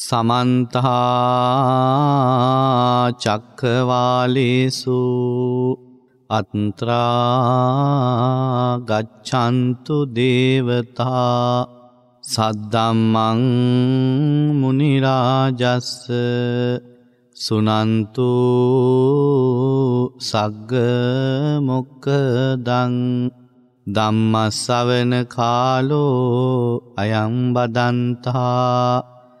සමන්තහා චක්කවාලේසු අත්‍රා ගච්ඡන්තු දේවතා සද්දම්මං මුනිරාජස්ස සුනන්තු සග්ග මොක්කදං ධම්මස්සවන කාලෝ අයං බදන්තා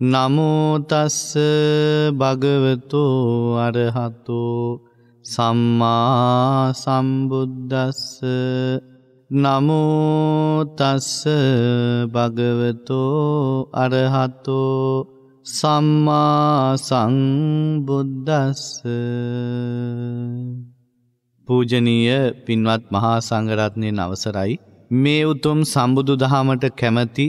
නමෝතස්ස භගවතෝ අරහතෝ සම්මා සම්බුද්ධස්ස නමෝතස්ස භගවතෝ අරහතෝ සම්මා සංබුද්ධස්ස පූජනීය පින්වත් මහා සංගරත්නයෙන් අවසරයි මේ උතුම් සම්බුදු දහමට කැමැති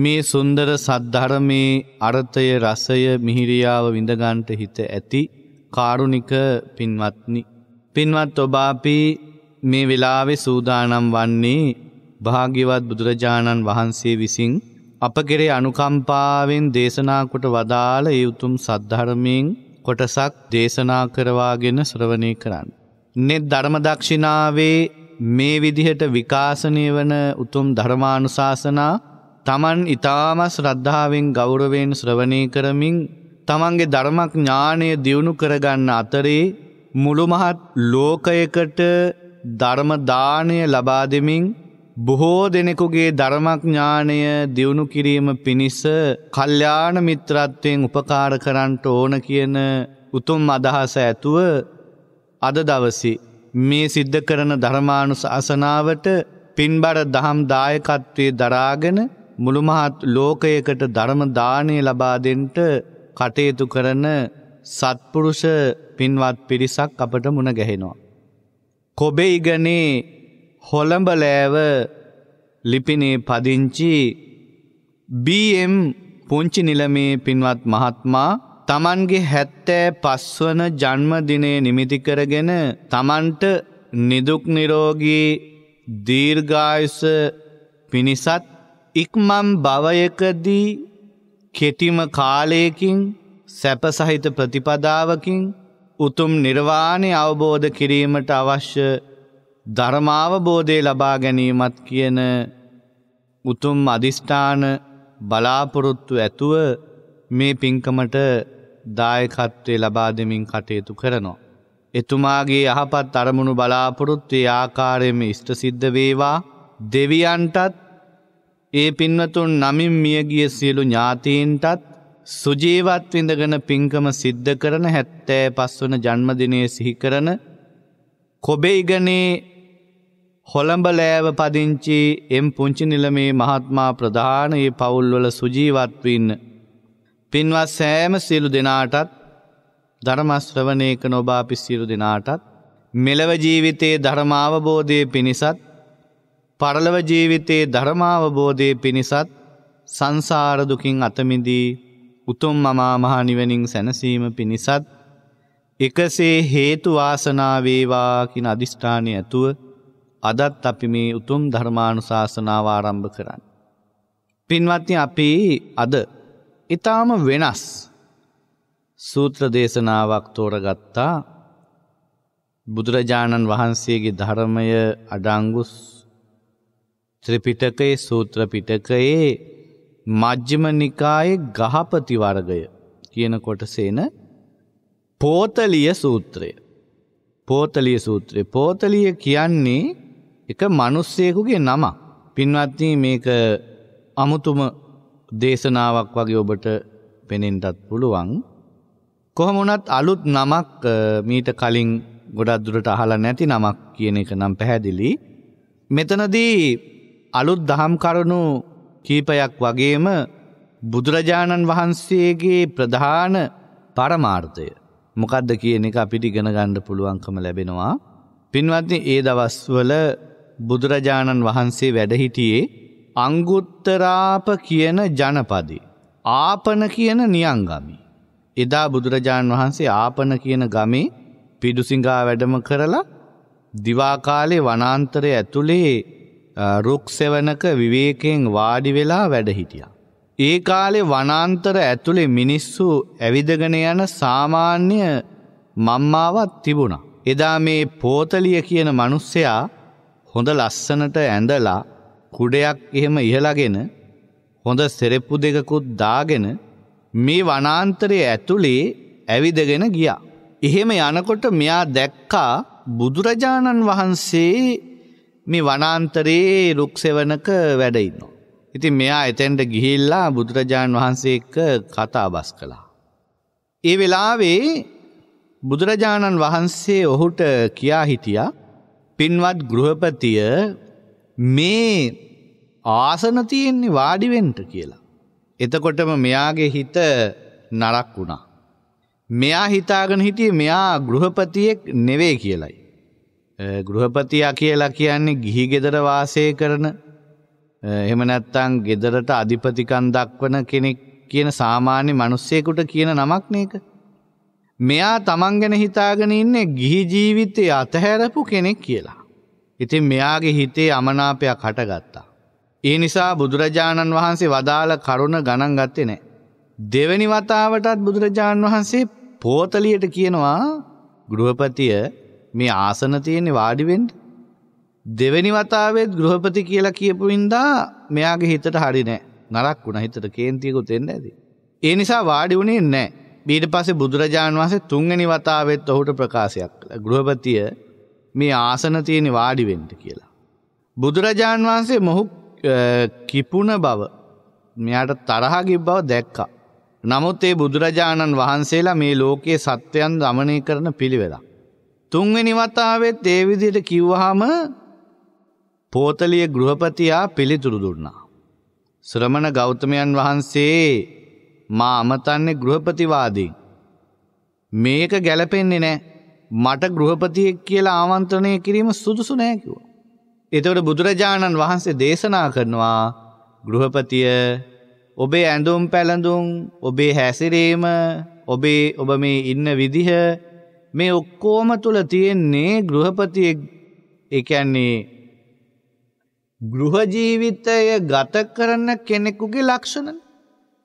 මේ සුන්දර සද්ධරමේ අර්ථය රසය මිහිරියාව විඳගන්ට හිත ඇති කාරුණික පින්වත්නි. පින්වත් ඔබාපි මේ වෙලාවෙ සූදානම් වන්නේ භාග්‍යවත් බුදුරජාණන් වහන්සේ විසින් අප කෙරේ අනුකම්පාවෙන් දේශනාකොට වදාළ ඒ උතුම් සද්ධරමයෙන් කොටසක් දේශනා කරවාගෙන ශ්‍රවණය කරන්න. නෙත් ධර්මදක්ෂිනාවේ මේ විදිහට විකාශනය වන උතුම් ධර්මානුශාසනා තමන් ඉතාම ශ්‍රද්ධාවෙන් ගෞරවයෙන් ශ්‍රවණය කරමින් තමන්ගේ ධර්මක් ඥානය දියුණු කරගන්න අතරේ මුළුමහත් ලෝකයකට ධර්මදානය ලබා දෙමින් බොහෝ දෙනෙකුගේ ධර්මඥානය දියුණු කිරීම පිණිස කල්්‍යාන මිත්‍රත්වයෙන් උපකාර කරන්නට ඕන කියන උතුම් අදහස ඇතුව අද දවසි මේ සිද්ධ කරන ධර්මානු ශාසනාවට පින්බර දහම් දායකත්වය දරාගෙන මුළුමහත් ලෝකයකට ධර්මදානය ලබාදෙන්ට කටයුතු කරන සත්පුරුෂ පින්වත් පිරිසක් අපට මුණ ගැහෙනවා. කොබෙයිගනේ හොළඹලෑව ලිපිනේ පදිංචි BM පුංචි නිලමේ පින්වත් මහත්මා තමන්ගේ හැත්තෑ පස්වන ජන්මදිනේ නිමිති කරගෙන තමන්ට නිදුක් නිරෝගී දීර්ඝායුස පිණිසත් ඉක්මම් භවයකදී කෙටිම කාලයකින් සැප සහිත ප්‍රතිපදාවකින් උතුම් නිර්වාණය අවබෝධ කිරීමට අවශ්‍ය ධර්මාවබෝධය ලබා ගැනීමත් කියන උතුම් අධිෂ්ඨාන බලාපොරොත්තු ඇතුව මේ පින්කමට දායකත්වය ලබා දෙමින් කටයුතු කරනවා. එතුමාගේ යහපත් අරමුණු බලාපොරොත්තු ආකාරයම ඉෂ්ට සිද්ධ වේවා දෙවියන්ටත් ඒ පින්වතුන් නමින් මියගිය සියලු ඥාතීන්ටත් සුජීවත් විඳගෙන පින්කම සිද්ධ කරන හැත්තෑ පස්වන ජන්මදිනය සිහිකරන කොබෙයිගනේ හොළඹලෑව පදිංචි එම් පුංචි නිලමේ මහත්මා ප්‍රධානයේ පවුල්වල සුජීවත්වන්න. පින්වත් සෑම සියලු දෙනාටත් ධර්මස්ශ්‍රවනයක නොබාපි සියලු දෙනාටත් මෙලව ජීවිතයේ ධර්මාවබෝධය පිණිසත් පරලව ජීවිතයේ ධර්මාවබෝධය පිණිසත් සංසාරදුකින් අතමිදී උතුම් මමා මහනිවනින් සැනසීම පිණිසත් එකසේ හේතුවාසනාවේවාකින අධිෂ්ඨානය ඇතුව අදත් අපි මේ උතුම් ධර්මාණු ශාසනාව ආරම්භ කරන්න. පින්වත්ති අපි අද ඉතාම වෙනස් සූත්‍ර දේශනාවක් තෝරගත්තා බුදුරජාණන් වහන්සේගේ ධර්මය අඩංගුස් ත්‍රිපිටකයේ සූත්‍ර පිටකයේ මජ්ක්‍ධිම නිකායේ ගහපති වර්ගය කියන කොටසේන පෝතලිය සූත්‍රය. පෝතලිය සූත්‍රය. පෝතලිය කියන්නේ එක මිනිස්සෙකුගේ නම. පින්වත්නි මේක අමුතුම දේශනාවක් වගේ ඔබට පෙනෙන්නත් පුළුවන්. කොහොම වුණත් අලුත් නමක් මීට කලින් ගොඩක් දුරට අහලා නැති නමක් කියන එක නම් පැහැදිලි. මෙතනදී අලුත් දහම් කරුණු කීපයක් වගේම බුදුරජාණන් වහන්සේගේ ප්‍රධාන පරමාර්ථය මොකක්ද කියන එක අපිට ඉගෙන ගන්න පුළුවන්කම ලැබෙනවා. පින්වත්නි ඒ දවස්වල බුදුරජාණන් වහන්සේ වැඩ හිටියේ අංගුත්තරාප කියන ජනපදේ ආපන කියන නියංගමි. එදා බුදුරජාණන් වහන්සේ ආපන කියන ගමේ පිඩුසිඟා වැඩම කරලා දිවා කාලේ වනාන්තරය ඇතුලේ රුක්සෙවනක විවේකයෙන් වාඩි වෙලා වැඩ හිටියා. ඒ කාලේ වනාන්තර ඇතුලේ මිනිස්සු ඇවිදගෙන යන සාමාන්‍ය මම්මාවක් තිබුණා. එදා මේ පෝතලිය කියන මිනිස්සයා හොඳ ලස්සනට ඇඳලා කුඩයක් එහෙම ඉහලාගෙන හොඳ සෙරෙප්පු දෙකකුත් දාගෙන මේ වනාන්තරයේ ඇතුලේ ඇවිදගෙන ගියා. එහෙම යනකොට මෙයා දැක්කා බුදුරජාණන් වහන්සේ මේ වනාන්තරයේ රුක්සෙවනක වැඩඉන්න. ඉතින් මෙයා එතැන්ට ගිහිල්ලා බුදුරජාණන් වහන්සේ එක්ක කතා බස් කළා. ඒ වෙලාවේ බුදුරජාණන් වහන්සේ ඔහුට කියා හිටියා පින්වත් ගෘහපතිය මේ ආසන තියෙන්නේ වාඩිවෙන්ට කියලා. එතකොටම මෙයාගේ හිත නරක් වුණා. මෙයා හිතාගෙන හිටියේ මෙයා ගෘහපතියෙක් නෙවෙයි කියලයි. ගෘහපතියා කියලා කියන්නේ ගිහි ගෙදර වාසය කරන එහෙම නැත්නම් ගෙදරට අධිපතිකම් දක්වන කෙනෙක් කියන සාමාන්‍ය මිනිස්සෙකුට කියන නමක් නේක. මෙයා තමන් ගැන හිතාගෙන ඉන්නේ ගිහි ජීවිතය අතහැරපු කෙනෙක් කියලා. ඉතින් මෙයාගේ හිතේ අමනාපයක් හටගත්තා. ඒ නිසා බුදුරජාණන් වහන්සේ වදාළ කරුණ ගණන් ගත්තේ නැහැ. දෙවැනි වතාවටත් බුදුරජාණන් වහන්සේ පෝතලියට කියනවා ගෘහපතිය මේ ආසන තියෙන්නේ වාඩි වෙන්න. දෙවෙනි වතාවෙත් ගෘහපති කියලා කියපු වින්දා මෙයාගේ හිතට හරි නෑ. නරක් වුණා හිතට කේන්තියකුත් එන්නේ නැති. ඒ නිසා වාඩි වුණේ නැහැ. ඊට පස්සේ බුදුරජාණන් වහන්සේ තුන්වෙනි වතාවෙත් ඔහුට ප්‍රකාශයක් කළා. ගෘහපතිය මේ ආසන තියෙන්නේ වාඩි වෙන්න කියලා. බුදුරජාණන් වහන්සේ මොහු කිපුණ බව මෙයාට තරහ ගිබ් බව දැක්කා. නමුත් ඒ බුදුරජාණන් වහන්සේලා මේ ලෝකයේ සත්‍යයන් දමනය කරන පිළිවෙලක්. තුන්වෙනි වතාවෙත් ඒ විදියට කිව්වහම පෝතලිය ගෘහපතියා පිළිතුරු දුන්නා. ශ්‍රමණ ගෞතමයන් වහන්සේ මා අමතන්නේ ගෘහපතිවාදීන්. මේක ගැලපෙන්නේ නෑ මට ගෘහපතියෙක් කියලා ආමන්ත්‍රණය කිරීම සුදුසු නෑ කිව්වා. එතකොට බුදුරජාණන් වහන්සේ දේශනා කරනවා ගෘහපතිය ඔබේ ඇඳුම් පැළඳුම් ඔබේ හැසිරීම ඔබේ ඔබ මේ ඉන්න විදිහ මේ ඔක්කෝම තුළ තියෙන්නේ ගෘහපතියෙක් එකන්නේ ගෘහජීවිතය ගත කරන කෙනෙකුගේ ලක්ෂණ.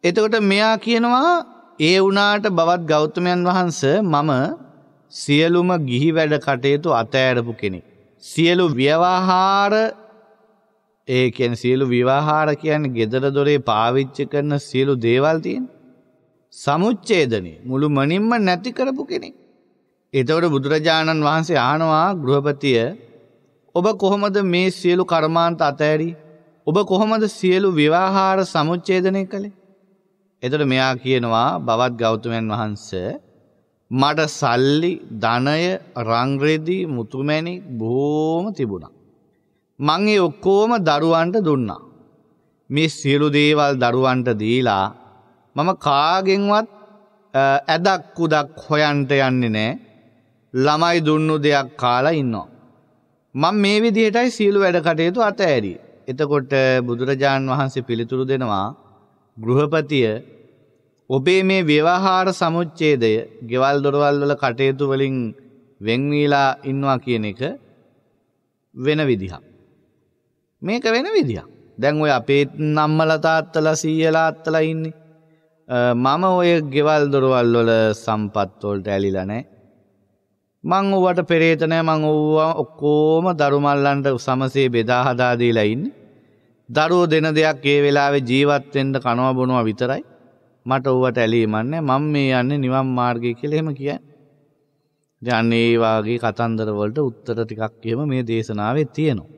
එතකොට මෙයා කියනවා ඒ වනාට බවත් ගෞතමයන් වහන්ස මම සියලුම ගිහි වැඩ කටයුතු අතෑරපු කෙනෙක්. සියලු ව්‍යවහාර ඒකෙන් සියලු විවාහාර කියන්නේ ගෙදර දොරේ පාවිච්චි කරන සියලු දේවල් තියෙන. සමුච්ඡේදනේ මුළු මනින්ම නැති කරපු කෙනෙක්. එතවට බුදුරජාණන් වහන්සේ ආනවා ගෘහපතිය ඔබ කොහොමද මේ සියලු කර්මාන්ත අතඇරි ඔබ කොහොමද සියලු විවාහාර සමුච්චේදනය කළේ එතට මෙයා කියනවා බවත් ගෞතමයන් වහන්ස මට සල්ලි ධනය රංග්‍රෙදී මුතුමැණි බෝම තිබුණා. මං ඒ ඔක්කෝම දරුවන්ට දුන්නා. මේ සියලු දේවල් දරුවන්ට දීලා මම කාගෙන්වත් ඇදක් කුදක් හොයන්ට යන්නේ නෑ ළමයි දුන්නු දෙයක් කාලා ඉන්නවා. මං මේ විදිහටයි සීලු වැඩ කටයුතු අත ඇරි. එතකොට බුදුරජාණන් වහන්සේ පිළිතුරු දෙනවා ගෘහපතිය ඔබේ මේ ව්‍යවහාර සමුච්ඡේදය ගෙවල් දොරවල් වල කටයුතු වලින් වෙන්වීලා ඉන්නවා කියන එක වෙන විදිහක්. මේක වෙන විදිහක්. දැන් ඔය අපේ නම්මලා තාත්තලා සීයලා අත්තලා ඉන්නේ. මම ඔය ගෙවල් දොරවල් වල සම්පත් වලට ඇලිලා නැහැ. මං ඕවට පෙරේත නෑ මං ඕවා ඔක්කොම දරුමල්ලන්ට සමසේ බෙදා හදා දීලා ඉන්නේ. දරුවෝ දෙන දෙයක් ඒ වෙලාවේ ජීවත් වෙන්න කනවා බොනවා විතරයි. මට ඕවට ඇලීමක් නෑ. මම මේ යන්නේ නිවන් මාර්ගය කියලා එහෙම කියන්නේ. දැන් ඒ වාගේ කතන්දර වලට උත්තර ටිකක් එහෙම මේ දේශනාවේ තියෙනවා.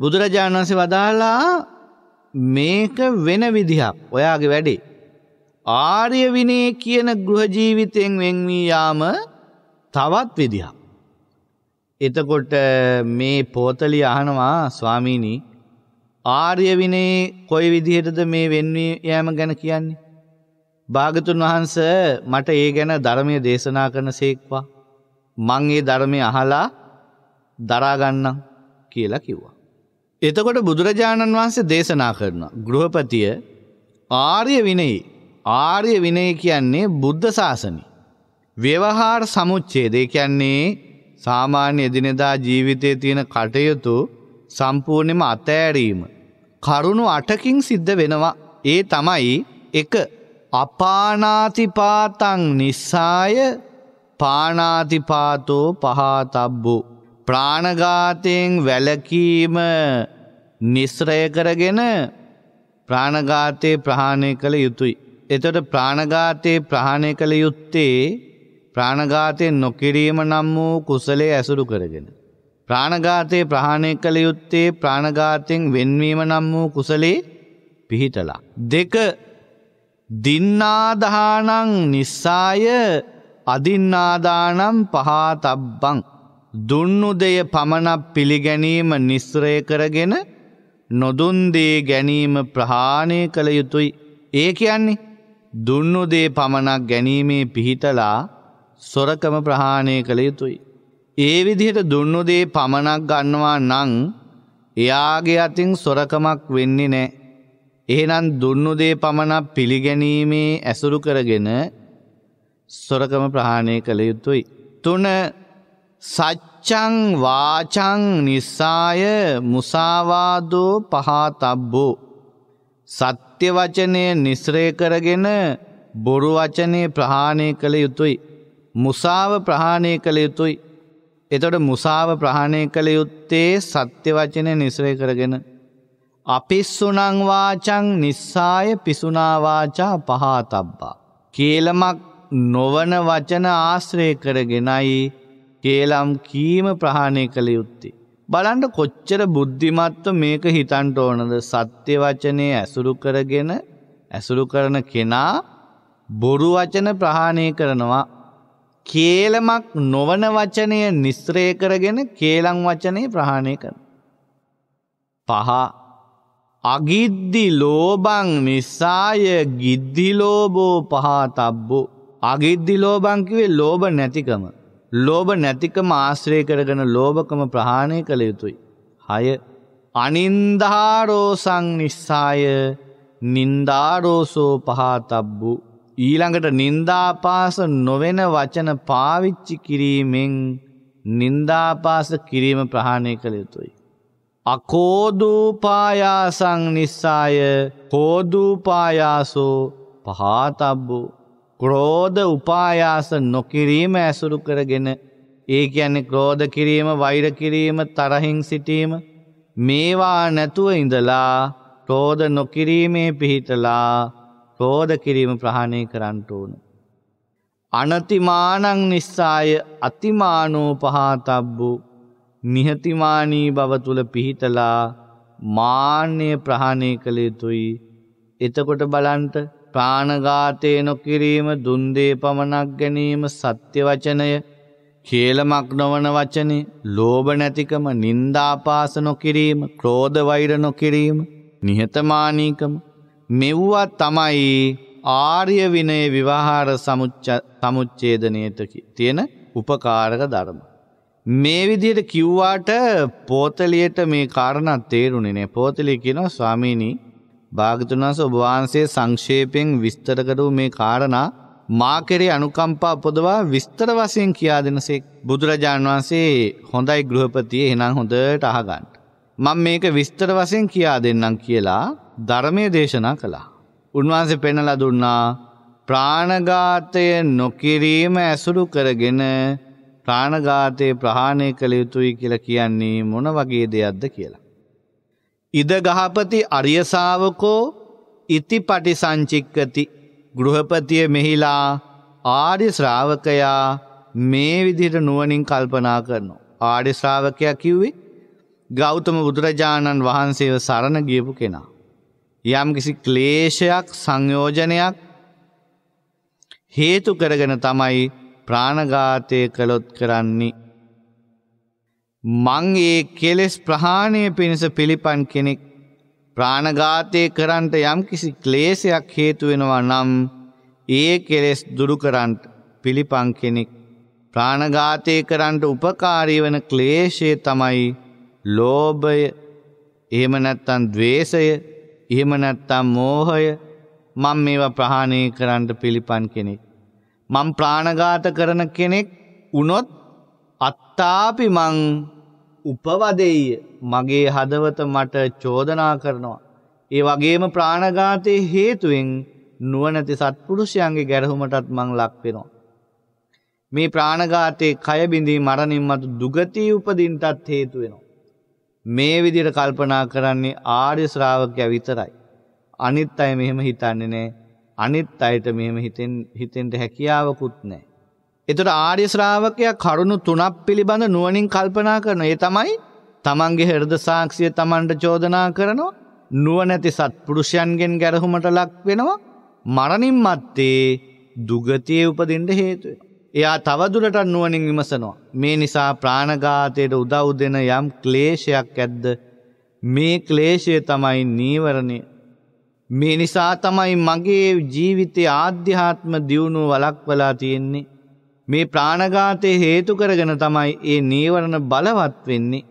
බුදුරජාණන් වහන්සේ වදාලා මේක වෙන විදිහක්. ඔයාගේ වැඩේ. ආර්ය විනය කියන ගෘහ ජීවිතෙන් වෙන් වී යාම තවත් විදිහක්. එතකොට මේ පෝතලි අහනවා ස්වාමීනි ආර්ය විනයේ කොයි විදිහටද මේ වෙන්නේ යෑම ගැන කියන්නේ? භාගතුන් වහන්ස මට ඒ ගැන ධර්මය දේශනා කරන සේක්වා. මං ඒ ධර්මය අහලා දරාගන්නම් කියලා කිව්වා. එතකොට බුදුරජාණන් වහන්සේ දේශනා කරනවා. ගෘහපතිය ආර්ය විනයේ ආර්ය විනය කියන්නේ බුද්ධ ශාසනය. ව්‍යවහාර සමුච්චේදේ කියන්නේ සාමාන්‍ය එදිනෙදා ජීවිතයේ තියෙන කටයුතු සම්පූර්ණයම අතෑරීම. කරුණු අටකින් සිද්ධ වෙනවා ඒ තමයි එක අපානාතිපාතං නිසාය පානාතිපාතෝ පහතබ්බු. ප්‍රාණඝාතයෙන් වැලකීම නිස්රය කරගෙන ප්‍රාණඝාතයේ ප්‍රහාණය කළ යුතුයි. එතට ප්‍රාණඝාතයේ ප්‍රහාණය කළ යුත්තේ ප්‍රාණඝාතය නොකිරීම නම් වූ කුසලයේ ඇසුරු කරගෙන. ප්‍රාණඝාතයේ ප්‍රහාණය කළ යුත්තේ ප්‍රාණඝාතයෙන් වෙන්වීම නම් වූ කුසලයේ පිහිටලා. දෙක දින්නාදානං නිස්සාය අදින්නාදානම් පහතබ්බං දුන්නු දෙය පමණක් පිළිගැනීම නිස්සරය කරගෙන නොදුන් දේ ගැනීම ප්‍රහාණය කළ යුතුයි. ඒ කියන්නේ දුන්නු දේ පමණක් ගැනීමේ පිහිටලා සොරකම ප්‍රහාණය කළ යුතුයි. ඒ විදිහට දුන්නුදේ පමණක් ගන්නවා නං එයාගේ අතින් සොරකමක් වෙන්නේ නෑ. එහෙනම් දුන්නුදේ පමණක් පිළිගැනීමේ ඇසුරු කරගෙන සොරකම ප්‍රහාණය කළ යුතුයි. තුන සච්චං වාචං නිසාය මුසාවාදෝ පහතබ්බෝ. සත්‍ය වචනය නිස්රය කරගෙන බොරු වචනය ප්‍රහාණය කළ යුතුයි. මුසාව ප්‍රහාණය කළ යුතුයි. එතොට මුසාව ප්‍රහණය කළ යුත්තේ සත්‍ය වචන නිසරය කරගෙන. අපිස්සුනංවාචං නිස්සාය පිසුනාවාචා පහතබ්බා. කියලමක් නොවන වචන ආශ්‍රය කරගෙනයි කේලම් කීම ප්‍රහාණය කළ යුත්තේ. බලන්ට කොච්චර බුද්ධිමත්ව මේක හිතන්ට ඕනද සත්‍ය වචනය ඇසුරු කරගෙන ඇසුරු කරන කෙනා බොරු වචන ප්‍රහාණය කරනවා කේලමක් නොවන වචනය නිස්ත්‍රය කරගෙන කේලං වචනය ප්‍රහාණය කර. පහ අගිද්දි ලෝබං නිසාය ගිද්දි ලෝබෝ පහා තබ්බෝ. අගිද්දි ලෝබංකිවේ ලෝබ නැතිකම. ලෝබ නැතිකම ආශ්‍රය කරගෙන ලෝභකම ප්‍රහාණය කළ යුතුයි. හය අනින්ධාරෝසං නිස්සාය නින්දාරෝසෝ පහා තබ්බූ. ඊළඟට නින්දාපාස නොවෙන වචන පාවිච්චි කිරීමෙන් නින්දාපාස කිරීම ප්‍රහාණය කළ යුතුයි. අකෝදූපායාසං නිස්සාය කෝදූපායාසෝ පහතබ්බු ක්‍රෝධ උපායාස නොකිරීම ඇසුරු කරගෙන ඒ කියන්නේ ක්‍රෝධ කිරීම වෛර කිරීම තරහින් සිටීම මේවා නැතුව ඉඳලා ක්‍රෝධ නොකිරීමේ පිහිටලා ක්‍රෝධ කිරීම ප්‍රහණය කරන්නට ඕන. අනතිමානං නිස්සාය අතිමානෝ පහතබ්බු නිහතිමානී බව තුළ පිහිටලා මාන්‍ය ප්‍රහණය කළ යුතුයි එතකොට බලන්ට ප්‍රාණඝාතය නොකිරීම දුන්දේ පමණක් ගැනීම සත්‍ය වචනය කියලමක් නොවන වචනේ ලෝභ නැතිකම නින්දාපාස නොකිරීම ක්‍රෝධ වෛර නොකිරීම නිහතමානීකම මෙව්වා තමයි ආර්ය විනය විවාහාර සමුච්චේදනයට තියෙන උපකාරක ධර්ම. මේ විදියට කිව්වාට පෝතලියට මේ කාරණත් තේරුණේ නෑ පෝතලි කියනවා ස්වාමීනී භාගතුනාස ඔබවහන්සේ සංක්ෂේපයෙන් විස්තර කරු මේ කාරණා මා කෙරේ අනුකම්පා පොදවා විස්තර වශයෙන් කියා දෙනසෙක් බුදුරජාන් වහන්සේ හොඳයි ගෘහපතිය එහෙනම් හොඳට අහගන්න. මම මේක විස්තර වශයෙන් කියා දෙන්නම් කියලා ධර්මය දේශනා කළා. උන්වහන්සේ පෙන්නලා දුන්නා ප්‍රාණඝාතය නොකිරීම ඇසුරු කරගෙන ප්‍රාණඝාතය ප්‍රහාණය කළ යුතුයි කියලා කියන්නේ මොන වගේ දෙයක්ද කියලා. ඉද ගහපති අරිය ශාවකෝ ඉතිපටි සංචික්කති ගෘහපතිය මෙහිලා ආර්ය ශ්‍රාවකයා මේ විදිහට නුවණින් කල්පනා කරනවා. ආර්ය ශ්‍රාවකයා කිව්වේ ගෞතම බුදුරජාණන් වහන්සේව සරණ ගියපු කෙනා. යම් කිසි ක්ලේශයක් සංයෝජනයක් හේතු කරගෙන තමයි ප්‍රාණඝාතය කළොත් කරන්නේ. මං ඒ කෙලෙස් ප්‍රහාණය පිණිස පිළිපන් කෙනෙක් ප්‍රාණඝාතය කරන්ට යම් කිසි ක්ලේශයක් හේතුවෙනවා නම් ඒ කෙලෙස් දුරුකරන්ට පිළිපං කෙනෙක්. ප්‍රාණඝාතය කරන්ට උපකාරී වන ක්ලේශය තමයි ලෝභය එහෙම නැත්තම් ද්වේෂය එහෙම නැත්තම් මෝහය මම මේවා ප්‍රහාණය කරන්න පිළිපන් කෙනෙක්. මම ප්‍රාණඝාත කරන කෙනෙක් වුණොත් අත්තාපි මං උපවදෙය මගේ හදවත මට චෝදනා කරනවා. ඒ වගේම ප්‍රාණඝාතයේ හේතුවෙන් නුවණැති සත්පුරුෂයන්ගේ ගැරහුමටත් මං ලක් වෙනවා. මේ ප්‍රාණඝාතයේ කය බිඳී මරණින් මතු දුගතිය උපදින්නටත් හේතු වෙනවා. මේ විදිහට කල්පනා කරන්නේ ආර්ය ශ්‍රාවකයා විතරයි. අනිත් අය මෙහෙම හිතන්නේ නැහැ. අනිත් අයට මෙහෙම හිතෙන් හිතෙන්ට හැකියාවකුත් නැහැ. එතකොට ආර්ය ශ්‍රාවකයා කරුණු තුනක් පිළිබඳ නුවණින් කල්පනා කරනවා. ඒ තමයි තමන්ගේ හෘද සාක්ෂිය තමන්ට චෝදනා කරනවා. නුවණැති සත්පුරුෂයන්ගෙන් ගැරහුමට ලක් වෙනවා. මරණින් මත්තේ දුගතියේ උපදින්න හේතු වෙනවා. එයා තවදුරටත් නුවණින් විමසනවා. මේ නිසා ප්‍රාණඝාතයට උදව් දෙන යම් ක්ලේශයක් ඇද්ද? මේ ක්ලේශය තමයි නීවරණය. මේ නිසා තමයි මගේ ජීවිතයේ ආධ්‍යාත්ම දියුණුව වළක්වලා තියෙන්නේ. මේ ප්‍රාණඝාතය හේතු කරගෙන තමයි ඒ නීවරණ බලවත් වෙන්නේ.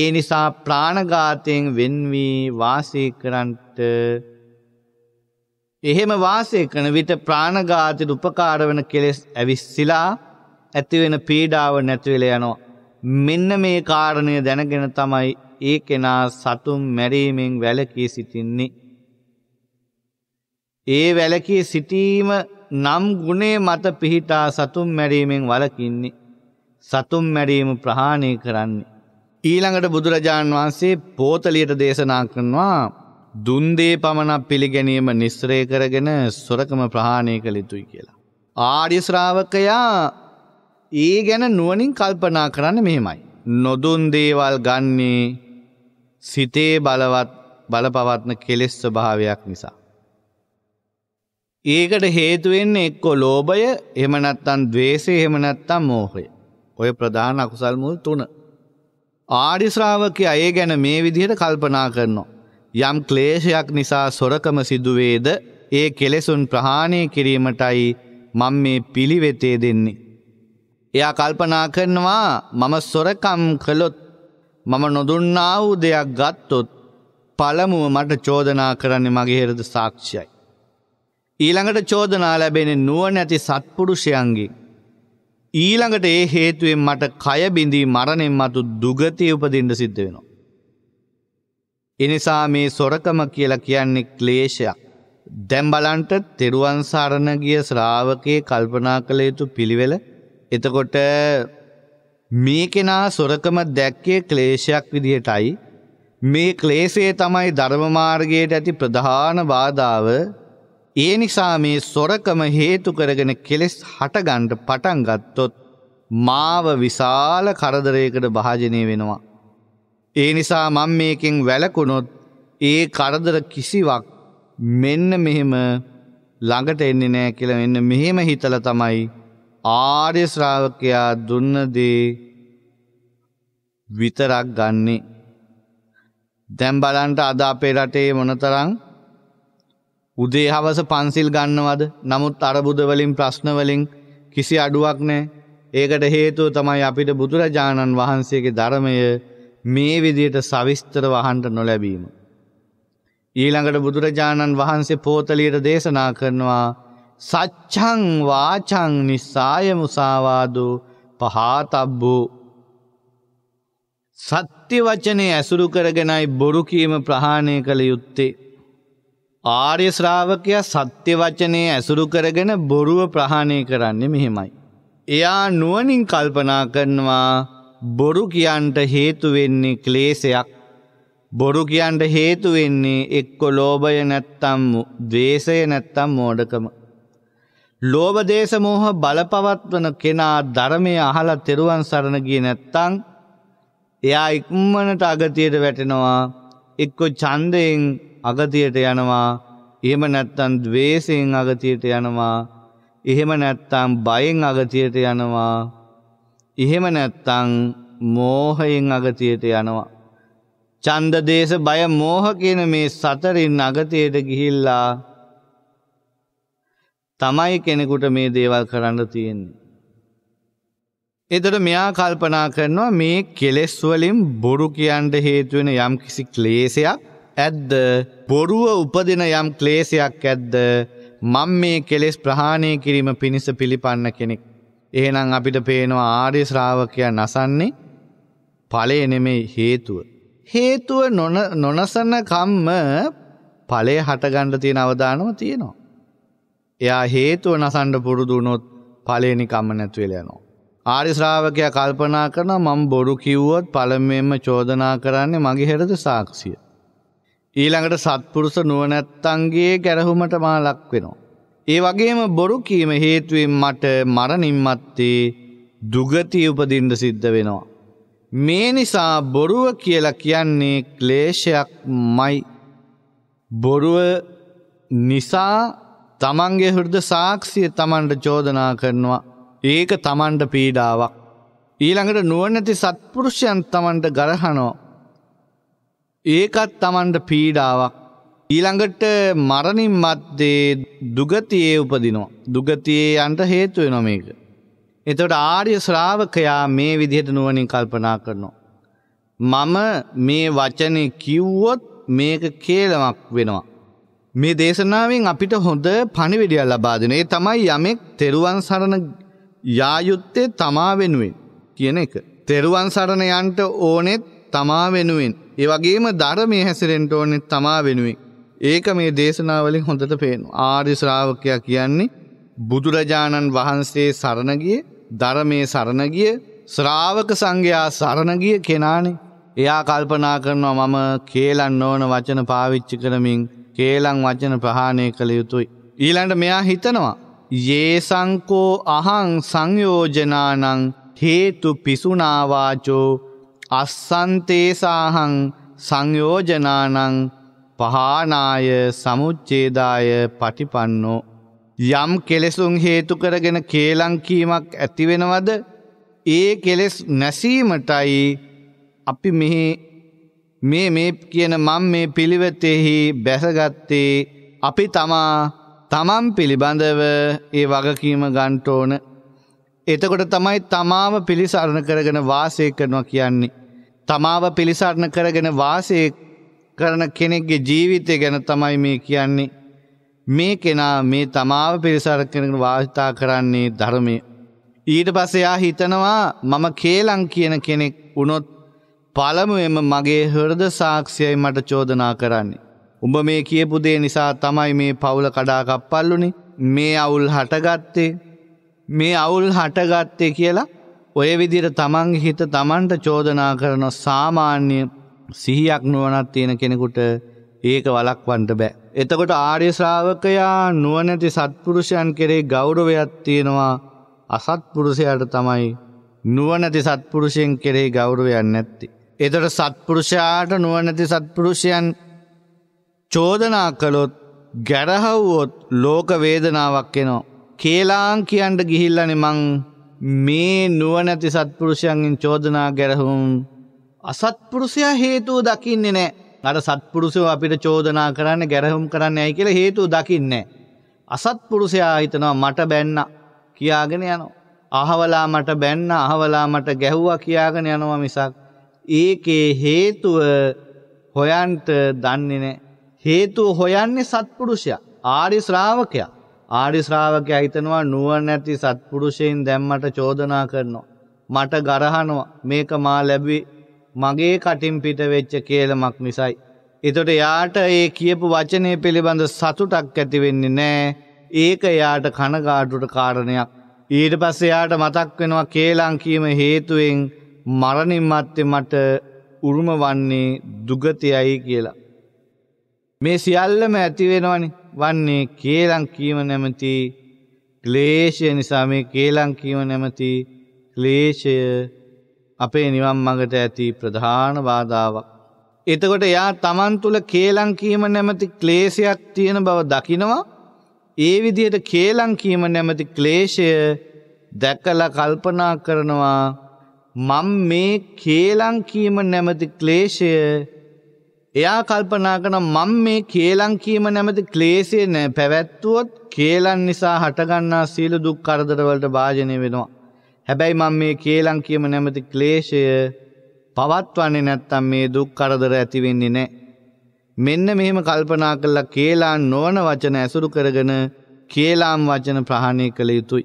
ඒ නිසා ප්‍රාණඝාතයෙන් වෙන් වී වාසය කරන්නට එහෙම වාසය කරන විට ප්‍රාණඝාතයට උපකාර වෙන කෙලෙස් ඇවිස්සලා ඇතිවෙන පීඩාව නැතිවෙලා යනවා. මෙන්න මේ කාරණය දැනගෙන තමයි ඒ කෙනා සතුම් මැරීමෙන් වැලකී සිටින්නේ. ඒ වැලකී සිටීම නම් ගුණේ මත පිහිටා සතුම් මැරීමෙන් වලකින්නේ. සතුම් මැරීම ප්‍රහාණය කරන්නේ. ඊළඟට බුදුරජාණන් වහන්සේ පෝතලියට දේශනා කරනවා දුන්දේ පමණක් පිළිගැනීම නිස්ත්‍රය කරගෙන සොරකම ප්‍රහාණය කළ යුතුයි කියලා. ආර්ය ශ්‍රාවකයා ඒ ගැන නුවණින් කල්පනා කරන්න මෙහෙමයි. නොදුන් දේවල් ගන්නේ සිතේ බලවත් බලපවත්න කෙලෙස් ස්වභාවයක් නිසා. ඒකට හේතු වෙන්නේ එක්කෝ ලෝභය, එහෙම නැත්නම් ద్వේෂය, එහෙම නැත්නම් මෝහය. ඔය ප්‍රධාන අකුසල් මුල් තුන. ආර්ය ශ්‍රාවකයා ඒ ගැන මේ විදිහට කල්පනා කරනවා. යම් ක්ලේශයක් නිසා සොරකම සිදුවේද ඒ කෙලෙසුන් ප්‍රහාණය කිරීමටයි මං මේ පිළිවෙතේ දෙන්නේ. එයා කල්පනා කරනවා මම සොරකම් කළොත් මම නොදුන්නා වූ දෙයක් ගත්තොත් පළමුව මට චෝදනා කරන්නේ මගේ හිරද සාක්ෂියයි. ඊළඟට චෝදනා ලැබෙන නුවණැති සත්පුරුෂයන්ගේ ඊළඟට ඒ හේතුවෙන් මට කය බිඳී මරණින් මතු දුගතිය උපදින්න සිද්ධ වෙනවා. එනිසා මේ සොරකම කියලා කියන්නේ ක්ලේශයක්. දැම් බලන්ට තෙරුවන් සරණ ගිය ශ්‍රාවකයේ කල්පනා කළ යුතු පිළිවෙල එතකොට මේ කෙනා සොරකම දැක්කේ ක්ලේශයක් විදිහටයි මේ ක්ලේශයේ තමයි ධර්මමාර්ගයට ඇති ප්‍රධාන බාධාව ඒ නිසා මේ සොරකම හේතු කරගෙන කෙලෙස් හටගන්ඩ පටන්ගත්තොත් මාව විශාල කරදරයකට භාජනය වෙනවා. ඒ නිසා මං මේකෙන් වැලකුණොත් ඒ කරදර කිසිවක් මෙන්න මෙහෙම ළඟට එන්නේ නෑ කියලා මෙන්න මෙහෙම හිතලා තමයි ආර්ය ශ්‍රාවකයා දුන්න දේ විතරක් ගන්නේ දැන් බලන්ට අද අපේ රටේ මොනතරං උදේ හවස පන්සිල් ගන්නවද නමුත් අරබුදවලින් ප්‍රශ්නවලින් කිසි අඩුවක් නෑ ඒකට හේතුව තමයි අපිට බුදුරජාණන් වහන්සේගේ ධර්මය මේ විදියට සවිස්තර වහන්ට නොලැබීම. ඊළඟට බුදුරජාණන් වහන්සේ පෝතලියට දේශනා කරනවා සච්චං වාචං නිස්සාය මුසාවාදු පහතබ්බූ සත්‍ය වචනය ඇසුරු කරගෙනයි බොරු කියම ප්‍රහාණය කළ යුත්තේ. ආර්ය ශ්‍රාවකයා සත්‍ය වචනය ඇසුරු කරගෙන බොරුව ප්‍රහාණය කරන්නේ මෙහෙමයි. එයා නුවනින් කල්පනා කරනවා බොරු කියන්ට හේතුවෙන්නේ ක්ලේසයක් බොරු කියන්ට හේතුවෙන්නේ එක්කො ලෝභය නැත්තම් දේශය නැත්තම් මෝඩකම. ලෝබදේශමෝහ බලපවත්වන කෙනා ධර්මය අහල තෙරුවන් සරණ ගිය නැත්තං එයා ඉක්මනට අගතියට වැටෙනවා එක්කො චන්දයෙන් අගතියට යනවා එහෙම නැත්තන් දවේශයෙන් අගතියට යනවා එහෙම නැත්තම් බයෙන් අගතියට යනවා එහෙම නැත්තං මෝහයෙන් අගතියට යනවා. චන්ද දේශ බය මෝහ කියන මේ සතරින් අගතියට ගිහිල්ලා තමයි කෙනෙකුට මේ දේවල් කරන්න තියෙන්නේ. එතට මෙයා කල්පනා කරනවා මේ කෙලෙස්වලින් බොරු කියන්ට හේතුවෙන යම් කිසි ක්ලේසයක් ඇද්ද බොරුව උපදින යම් ක්ලේසයක් ඇද්ද මං මේ කෙලෙස් ප්‍රහාණය කිරීම පිණිස පිළිපන්න කෙනෙක්. එහෙනම් අපිට පේනවා ආර්ය ශ්‍රාවකයන් අසන්නේ ඵලය නෙමෙයි හේතුව. හේතුව නොනසන කම්ම ඵලය හටගන්න තියෙන අවදානම තියෙනවා. එයා හේතුව නසන්න පුරුදු වුණොත් ඵලය නිකම්ම නැති වෙලා යනවා. ආර්ය ශ්‍රාවකයා කල්පනා කරනවා මම බොරු කිව්වොත් පළමුවෙන්ම චෝදනා කරන්නේ මගේ හේරද සාක්ෂිය. ඊළඟට සත්පුරුෂ නුවණැත්තන්ගේ ගැරහුමට මා ලක් වෙනවා. ඒ වගේම බොරු කීම හේතුවෙන් මට මරණින් මත්තේ දුගති උපදින්න සිද්ධ වෙනවා. මේ නිසා බොරුව කියලා කියන්නේ ක්ලේශයක් මයි. බොරුව නිසා තමන්ගේ හෘද සාක්ෂිය තමන්ට චෝදනා කරනවා. ඒක තමන්ට පීඩාවක්. ඊළඟට නුවනැති සත්පුරුෂයන් තමන්ට ගරහනෝ. ඒකත් තමන්ට පීඩාවක්. ඊළඟට මරණින් මත්තේ දුගතියේ උපදිනවා. දුගතියේ යන්ට හේතු වෙනවා මේක. එතකොට ආර්ය ශ්‍රාවකයා මේ විදිහට නුවණින් කල්පනා කරනවා. මම මේ වචනේ කිව්වොත් මේක කේලමක් වෙනවා. මේ දේශනාවෙන් අපිට හොඳ පණිවිඩයක් ලබා දෙන. ඒ තමයි යමෙක් තෙරුවන් සරණ යා යුත්තේ තමා වෙනුවෙන් කියන එක. තෙරුවන් සරණ යන්ට ඕනෙත් තමා වෙනුවෙන්. ඒ වගේම ධර්මයේ හැසිරෙන්න ඕනෙත් තමා වෙනුවෙන්. ඒක මේ දේශනාවලින් හොඳට පේන. ආර්ය ශ්‍රාවකයා කියන්නේ බුදුරජාණන් වහන්සේ සරණ ගිය, ධර්මයේ සරණ ගිය, ශ්‍රාවක සංඝයා සරණ ගිය කෙනානේ. එයා කල්පනා කරනවා මම කේලම් නොවන වචන පාවිච්චි කරමින් කේලම් වචන ප්‍රහාණය කළ යුතුයි. ඊළඟට මෙයා හිතනවා යේසංකෝ අහං සංයෝජනානං හේතු පිසුනාවාචෝ අස්සන්තේසාහං සංයෝජනානං පහානාය සමුච්චේදාය පටිපන්නෝ. යම් කෙලෙසුන් හේතු කරගෙන කේලංකීමක් ඇතිවෙනවද ඒ කෙලෙස් නැසීමටයි අපි මෙහි මේ මේ කියන මං මේ පිළිවෙතෙහි බැසගත්තේ අපි තමා තමන් පිළිබඳව ඒ වගකීම ගන්ටෝන එතකොට තමයි තමාව පිළිසරණ කරගෙන වාසය කරනවා කියන්නේ. තමාව පිළිසරණ කරගෙන වාසය කරන කෙනෙක්ගේ ජීවිතය ගැන තමයි මේ කියන්නේ. මේ කෙනා මේ තමාව පිරිසර කෙනෙකට වාර්තා කරන්නේ ධර්මය. ඊට පසයා හිතනවා මම කේලං කියන කෙනෙක් වුණොත් පළමුුවම මගේ හරද සාක්ෂයයි මට චෝදනා කරන්නේ. උඹ මේ කියපු දේ නිසා තමයි මේ පවුල කඩාකප්පල්ලුනි මේ අවුල් හටගත්තේ මේ අවුල් හටගත්තේ කියලා ඔය විදිර තමන්ගේ හිත තමන්ට චෝදනා කරන සාමාන්‍ය සිහියක් නුවණක් තියෙන කෙනෙකුට ඒක වළක්වන්න බෑ. එතකොට ආර්ය ශ්‍රාවකයා නුවණැති සත්පුරුෂයන් කෙරේ ගෞරවයක් තියෙනවා. අසත්පුරුෂයාට තමයි නුවණැති සත්පුරුෂයන් කෙරේ ගෞරවයක් නැත්තේ. එතකොට සත්පුරුෂයාට නුවණැති සත්පුරුෂයන් චෝදනා කළොත් ගැරහව්වොත් ලෝක වේදනාවක් එනවා. කේලාං කියන්න ගිහිල්ලානේ මං මේ නුවණැති සත්පුරුෂයන්ගෙන් චෝදනා ගැරහුම් අසත්පුරුෂයා හේතුව දකින්නේ නෑ. අර සත්පුරුෂයෝ අපිට චෝදනා කරන්න ගැරහුම් කරන්න ඇයි කියලා හේතුව දකින්නේ. අසත්පුරුෂයා හිතනවා මට බැන්න කියාගෙන යනවා. අහවලා මට බැන්න අහවලා මට ගැහුවා කියාගෙන යනවා මිසක් ඒකේ හේතුව හොයන්ට දන්නේ නෑ. හේතුව හොයන්නේ සත්පුරුෂයා ආරි ශ්‍රාවකයා. ආරි ශ්‍රාවකයා හිතනවා නුවණැති සත්පුරුෂයන් දැම්මට චෝදනා කරනවා. මට ගරහනවා මේක මා ලැබුවේ මගේ කටින් පිට වෙච්ච කේලමක් නිසයි. එතොට යාට ඒ කියපු වචනය පිළිබඳ සතුටක් ඇතිවෙන්නේ නෑ ඒක එයාට කනගාටුට කාරණයක්. ඊට පස්ස එයාට මතක් වෙනවා කේලං කීම හේතුවෙන් මරණින් මත්තේ මට උරුම වන්නේ දුගතයයි කියලා. මේ සියල්ලම ඇතිවෙනවනි වන්නේ කේලං කීම නැමති ක්ලේෂය නිසා මේ කේලං කීම නැමති ක්ලේෂය අපේ නිවම් මඟට ඇති ප්‍රධාන බාධාවක්. එතකොට එයා තමන් තුළ කේලං කීම නැමති ක්ලේශයක් තියෙන බව දකිනවා ඒ විදියට කේලං කීම නැමති ක්ලේශය දැකල කල්පනා කරනවා මං මේ කේලං කීම නැමති ක්ලේශය එයා කල්පනා කරන මං මේ කේලං කීම නැමති ක්ලේශය පැවැත්වුවොත් කේලන් නිසා හටගන්නා සීල දුක් කරදරවලට භාජනය වෙනවා. හැබැයි මං මේ කේලං කියම නැමති ක්ලේශය පවත්වන්නේ නැත්තම් මේ දුක් කරදර ඇතිවෙන්නේ නෑ. මෙන්න මෙහෙම කල්පනා කල්ලා කේලා නොවන වචන ඇසුරු කරගෙන කේලාම් වචන ප්‍රහණය කළ යුතුයි.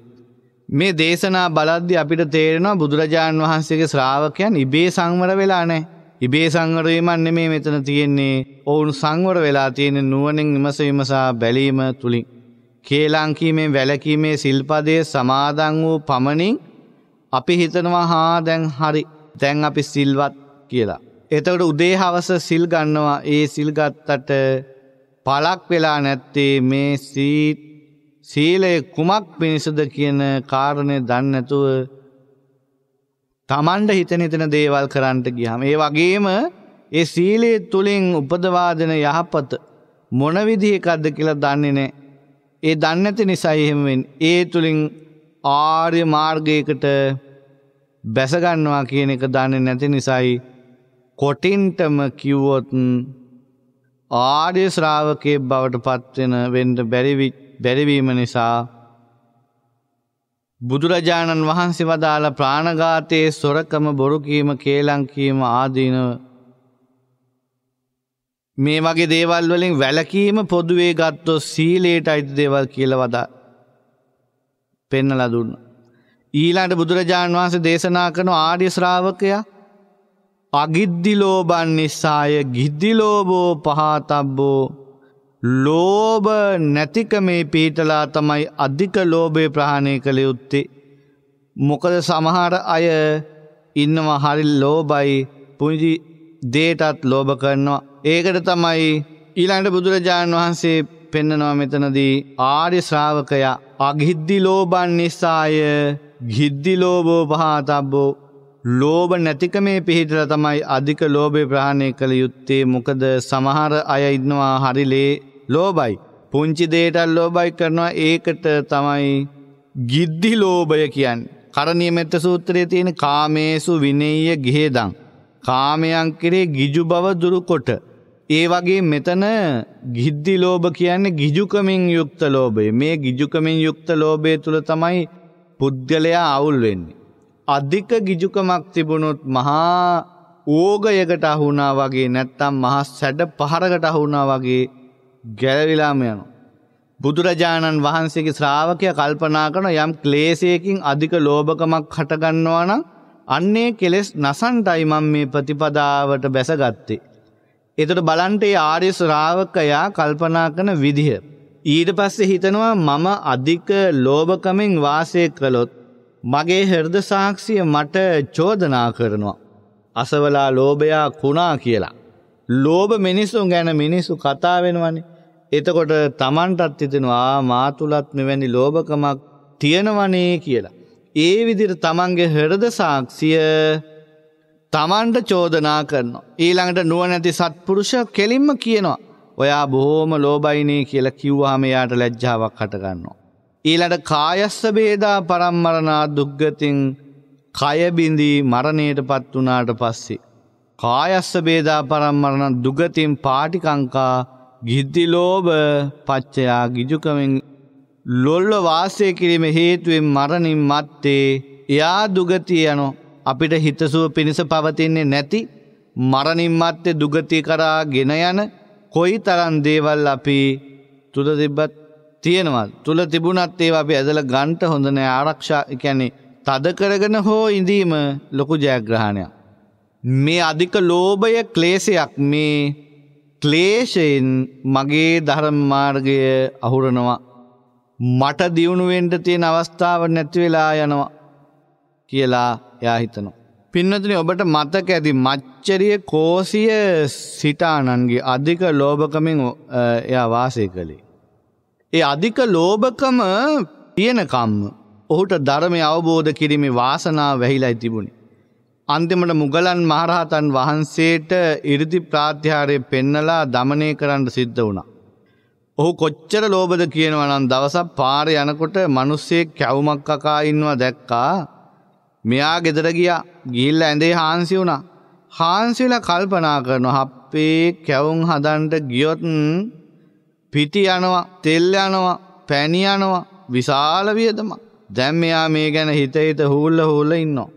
මේ දේශනා බලද්දි අපිට තේරෙනවා බුදුරජාණන් වහන්සේගේ ශ්‍රාවකයන් ඉබේ සංවර වෙලා නෑ. ඉබේ සංවරවීමන් නෙමේ මෙතන තියෙන්නේ ඔවුන් සංවර වෙලා තියෙන නුවණින් විමස විමසා බැලීම තුලින් කේලාංකීමේ වැලකීමේ සිල්පදයේ සමාදන් වූ පමණින් අපි හිතනවා හා දැන් හරි දැන් අපි සිල්වත් කියලා. එතකට උදේ හවස සිල් ගන්නවා ඒ සිල්ගත්තට පලක් වෙලා නැත්තේ මේ සීලය කුමක් පිණිසද කියන කාරණය දන්නැතුව තමන්ට හිතන හිතන දේවල් කරන්නට ගියහම. ඒ වගේම ඒ සීලයේ තුළින් උපදවාදන යහපත මොනවිදිහ එකක්ද කියලා දන්නේ නෑ. ඒ දන්නැති නිසා එහෙමෙන් ඒ තුළින් ආර්ය මාර්ගයකට බැසගන්නවා කියන එක දන්නේ නැති නිසායි කොටින්ටම කිව්වොත් ආර්ය ශ්‍රාවකයේ බවට පත්වෙන වෙන්ට බැරිවීම නිසා බුදුරජාණන් වහන්සේ වදාළ ප්‍රාණඝාතයේ සොරකම බොරුකීම කේලංකීම ආදීනව මේ වගේ දේවල් වලින් වැළකීම පොදුවේ ගත්තොත් සීලයට අයිති දේවල් කියලා වදා පෙන්නලා දුන්න. ඊළඟට බුදුරජාණන් වහන්සේ දේශනා කරන ආර්ය ශ්‍රාවකයා අගිද්දිලෝබන් නිසාය ගිද්දිලෝබෝ පහතබ්බෝ ලෝභ නැතිකමේ පීටලා තමයි අධික ලෝභය ප්‍රහණය කළ යුත්තේ. මොකද සමහර අය ඉන්නවා හරි ලෝබයි පුංජි දේටත් ලෝභ කරනවා. ඒකට තමයි ඊළඟට බුදුරජාණන් වහන්සේ පෙන්නනවා මෙතනදී ආර්ය ශ්‍රාවකයා අගිද්දි ලෝබන් නිසාය ගිද්දි ලෝබෝ පහතබ්බෝ ලෝභ නැතිකමේ පිහිටලා තමයි අධික ලෝභය ප්‍රහාණය කළ යුත්තේ මොකද සමහර අය ඉන්නවා හරිලේ ලෝබයි පුංචි දේට ලෝබයි කරනවා ඒකට තමයි ගිද්දි ලෝභය කියන්නේ කරණීය මෙත්ත සූත්‍රයේ තියෙන කාමේසු විනෙය්‍ය ගිහේදං කාමයන් කෙරේ ගිජු බව දුරුකොට ඒ වගේ මෙතන ගිද්දි ලෝභ කියන්නේ ගිජුකමින් යුක්ත ලෝභය. මේ ගිජුකමින් යුක්ත ලෝභය තුල තමයි පුද්ගලයා අවුල් වෙන්නේ. අධික ගිජුකමක් තිබුණොත් මහා ඕගයකට අහුණා වගේ නැත්තම් මහා සැඩ පහරකට අහුණා වගේ ගැලවිලාම යනවා. බුදුරජාණන් වහන්සේගේ ශ්‍රාවකය කල්පනා කරන යම් ක්ලේශයකින් අධික ලෝභකමක් හටගන්නවා නම් අන්නේ කෙලෙස් නසන්ටයි මම මේ ප්‍රතිපදාවට බැසගත්තේ. එතට බලන්ට ආර්ය ශ්‍රාවකයා කල්පනා කන විදිහ. ඊට පස්සේ හිතනවා මම අධික ලෝභකමෙන් වාසය කළොත් මගේ හෙර්ද සාක්ෂිය මට චෝදනා කරනවා. අසවලා ලෝභයා කුණා කියලා. ලෝභ මිනිස්සු ගැන මිනිස්සු කතා වෙනවනි. එතකොට තමන්ටත් හිතෙනවා මාතුලත් මෙවැනි ලෝභකමක් තියෙනවනේ කියලා. ඒ විදිර තමන්ගේ හෙරද සාක්ෂිය තමන්ට චෝදනා කරනවා. ඊළඟට නුවනැති සත්පුරුෂ කෙලින්ම කියනවා. ඔයා බොහෝම ලෝබයිනේ කියල කිව්වාම යාට ලැජ්ජාවක් හටගන්නවා. ඊළඟට කායස්ස බේදා පරම්මරණා දුග්ගතින් කයබිඳී මරණයට පත් වනාට පස්සේ. කායස්ස බේදා පරම්මරණ දුගතින් පාටිකංකා ගිද්දිලෝභ පච්චයා ගිජුකමෙන් ලොල්ල වාසය කිරීම හේතුවෙන් මරණින් මත්තේ එයා දුගතිය යනෝ අපිට හිතසුව පිණිස පවතින්නේ නැති මරණින් මත්තේ දුගති කරා ගෙන යන කොයි තරන් දේවල් අපි තුළ තිබ්බත් තියෙනවා තුළ තිබුණත් ඒවා අපි ඇදල ගන්ට හොඳන ආරක්ෂා එකැනේ තද කරගෙන හෝ ඉඳීම ලොකු ජයග්‍රහණයක්. මේ අධික ලෝභය ක්ලේසයක් මේ ක්ලේෂයෙන් මගේ ධර්මමාර්ගය අහුරනවා. මට දියුණුවෙන්ට තියෙන අවස්ථාව නැතිවෙලා යනවා. කියලා එයා හිතනවා. පින්නතුනි ඔබට මතක ඇති මච්චරිය කෝසිය සිතානන්ගේ අධික ලෝභකමින් එයා වාසය කළේ. ඒ අධික ලෝභකම තියෙනකම්ම ඔහුට ධර්මය අවබෝධ කිරීමේ වාසනාව වැහිලායි තිබුණි. අන්තිමට මුගලන් මහරහතන් වහන්සේට ඉරිදි ප්‍රාත්‍යාරය පෙන්නලා දමනය කරන්න සිද්ධ වුණා. ඔහු කොච්චර ලෝබද කියනවනම් දවසක් පාර යනකොට මිනිස්සේ කැවුමක් කකා ඉන්නවා දැක්කා මෙයා ගෙදර ගියා ගිල්ල ඇඳේ හාන්සි වුණා. හාන්සිල කල්පනා කරන හප්පේ කැවුම් හදන්ට ගියොත් පිටි යනවා තෙල් යනවා පැණි යනවා විශාල වියදමක්. දැන් මෙයා මේ ගැන හිත හිත හූල්ල හූල්ල ඉන්නවා.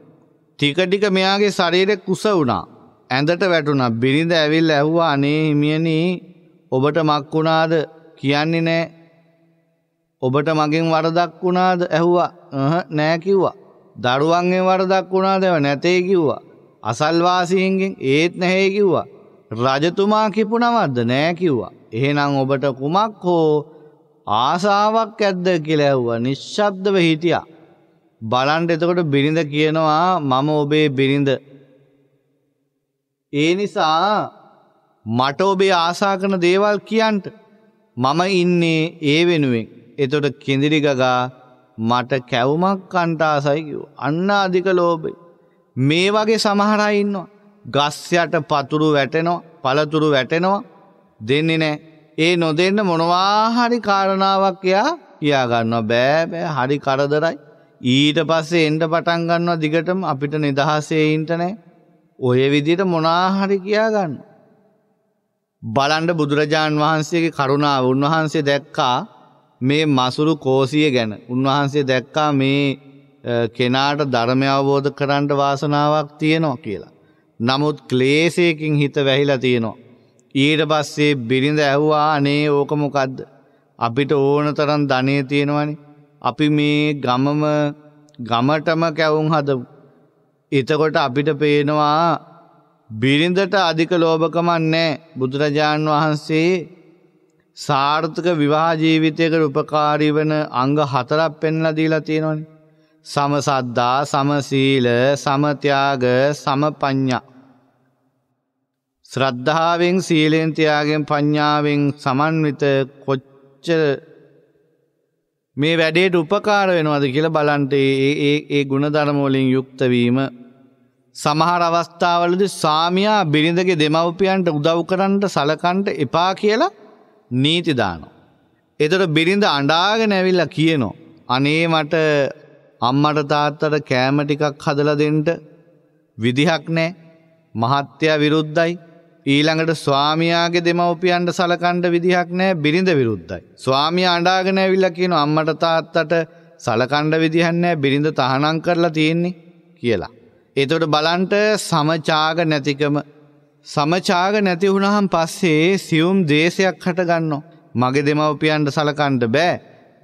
ටික ටික මෙයාගේ ශරීරෙ කුස වුණා. ඇඳට වැටුණා. බිරිඳ ඇවිල්ලා ඇහුවා අනේ හිමියනි ඔබට මක් වුණාද කියන්නේ නැහැ. ඔබට මගෙන් වරදක් වුණාද ඇහුවා. අහ නෑ කිව්වා. දරුවන්ගෙන් වරදක් වුණා දැව නැතේ කිව්වා. අසල්වාසීන්ගෙන් ඒත් නැහැ කිව්වා. රජතුමා කිපුණවද්ද නෑ කිව්වා. එහෙනම් ඔබට කුමක් හෝ ආසාවක් ඇද්ද කියලා ඇහුවා. නිශ්ශබ්දව හිටියා. බලන්න එතකොට බිරිඳ කියනවා මම ඔබේ බිරිඳ. ඒ නිසා මට ඔබේ ආසා කරන දේවල් කියන්ට මම ඉන්නේ ඒ වෙනුවෙන්. එතකොට කෙඳිරි ගගා මට කැවුමක් කණ්ඩාසයි කිව්වා. අන්න අධික ලෝභය. මේ වගේ සමහර අය ඉන්නවා. ගස් යට පතුරු වැටෙනවා, පළතුරු වැටෙනවා දෙන්නේ නැහැ. ඒ නොදෙන්න මොනවා හරි කාරණාවක් එයා කියා ගන්නවා. බෑ බෑ හරි කරදරයි. ඊට පස්සේ එන්න පටන් ගන්නවා දිගටම අපිට නිදහසේ ඉන්න නැහැ. ඔය විදිහට මොනවා හරි කියා ගන්නවා. බලන්න බුදුරජාන් වහන්සේගේ කරුණාව උන්වහන්සේ දැක්කා මේ මසුරු කෝසිය ගැන උන්වහන්සේ දැක්කා මේ කෙනාට ධර්මය අවබෝධ කරන්න වාසනාවක් තියෙනවා කියලා. නමුත් ක්ලේශයකින් හිත වැහිලා තියෙනවා. ඊට පස්සේ බිරිඳ ඇහුවා අනේ ඕක මොකද්ද? අපිට ඕන තරම් ධනෙ තියෙනවනේ. අපි මේ ගමම ගමටම කැවුම් හදමු. එතකොට අපිට පේනවා බිරිඳට අධික ලෝභකමක් නැහැ. බුදුරජාන් වහන්සේ සාර්ථක විවාහ ජීවිතයකට උපකාරී වන අංග හතරක් පෙන්ලා දීලා තියෙනවනේ. සමසද්දා, සමසීල, සමත්‍යාග, සමපඤ්ඤා. ශ්‍රද්ධාවෙන්, සීලෙන්, ත්‍යාගයෙන්, පඤ්ඤාවෙන් සමන්විත කොච්චර මේ වැඩේට උපකාර වෙනවද කියලා බලන්න ඒ ඒ ඒ ಗುಣධර්ම වලින් යුක්ත වීම සමහර අවස්ථාවලදී සාමියා බිරිඳගේ දෙමව්පියන්ට උදව් කරන්න සලකන්න එපා කියලා නීතිදානෝ. එතට බිරිඳ අඩාග නැවිල්ල කියනෝ. අනේ මට අම්මට තාත්තට කෑම ටිකක් හදල දෙන්ට විදිහක් නෑ මහත්තයා විරුද්ධයි ඊළඟට ස්වාමයාගේ දෙමවපියන්ට සලකණ්ඩ විදිහක් නෑ බිරිඳ විරුද්ධයි. ස්වාමිය අඩාගෙන ඇවිල්ල කියන අම්මට තාත්තට සලකණ්ඩ විදිහන්නෑ බිරිඳ තහනම් කරලා තියෙන්නේ කියලා. එතොට බලන්ට සමචාග නැතිකම සමචාග නැති වුණහම් පස්සේ සියුම් දේශයක් හටගන්නවා. මගේ දෙමව්පියන්ට සලකණ්ඩ බෑ.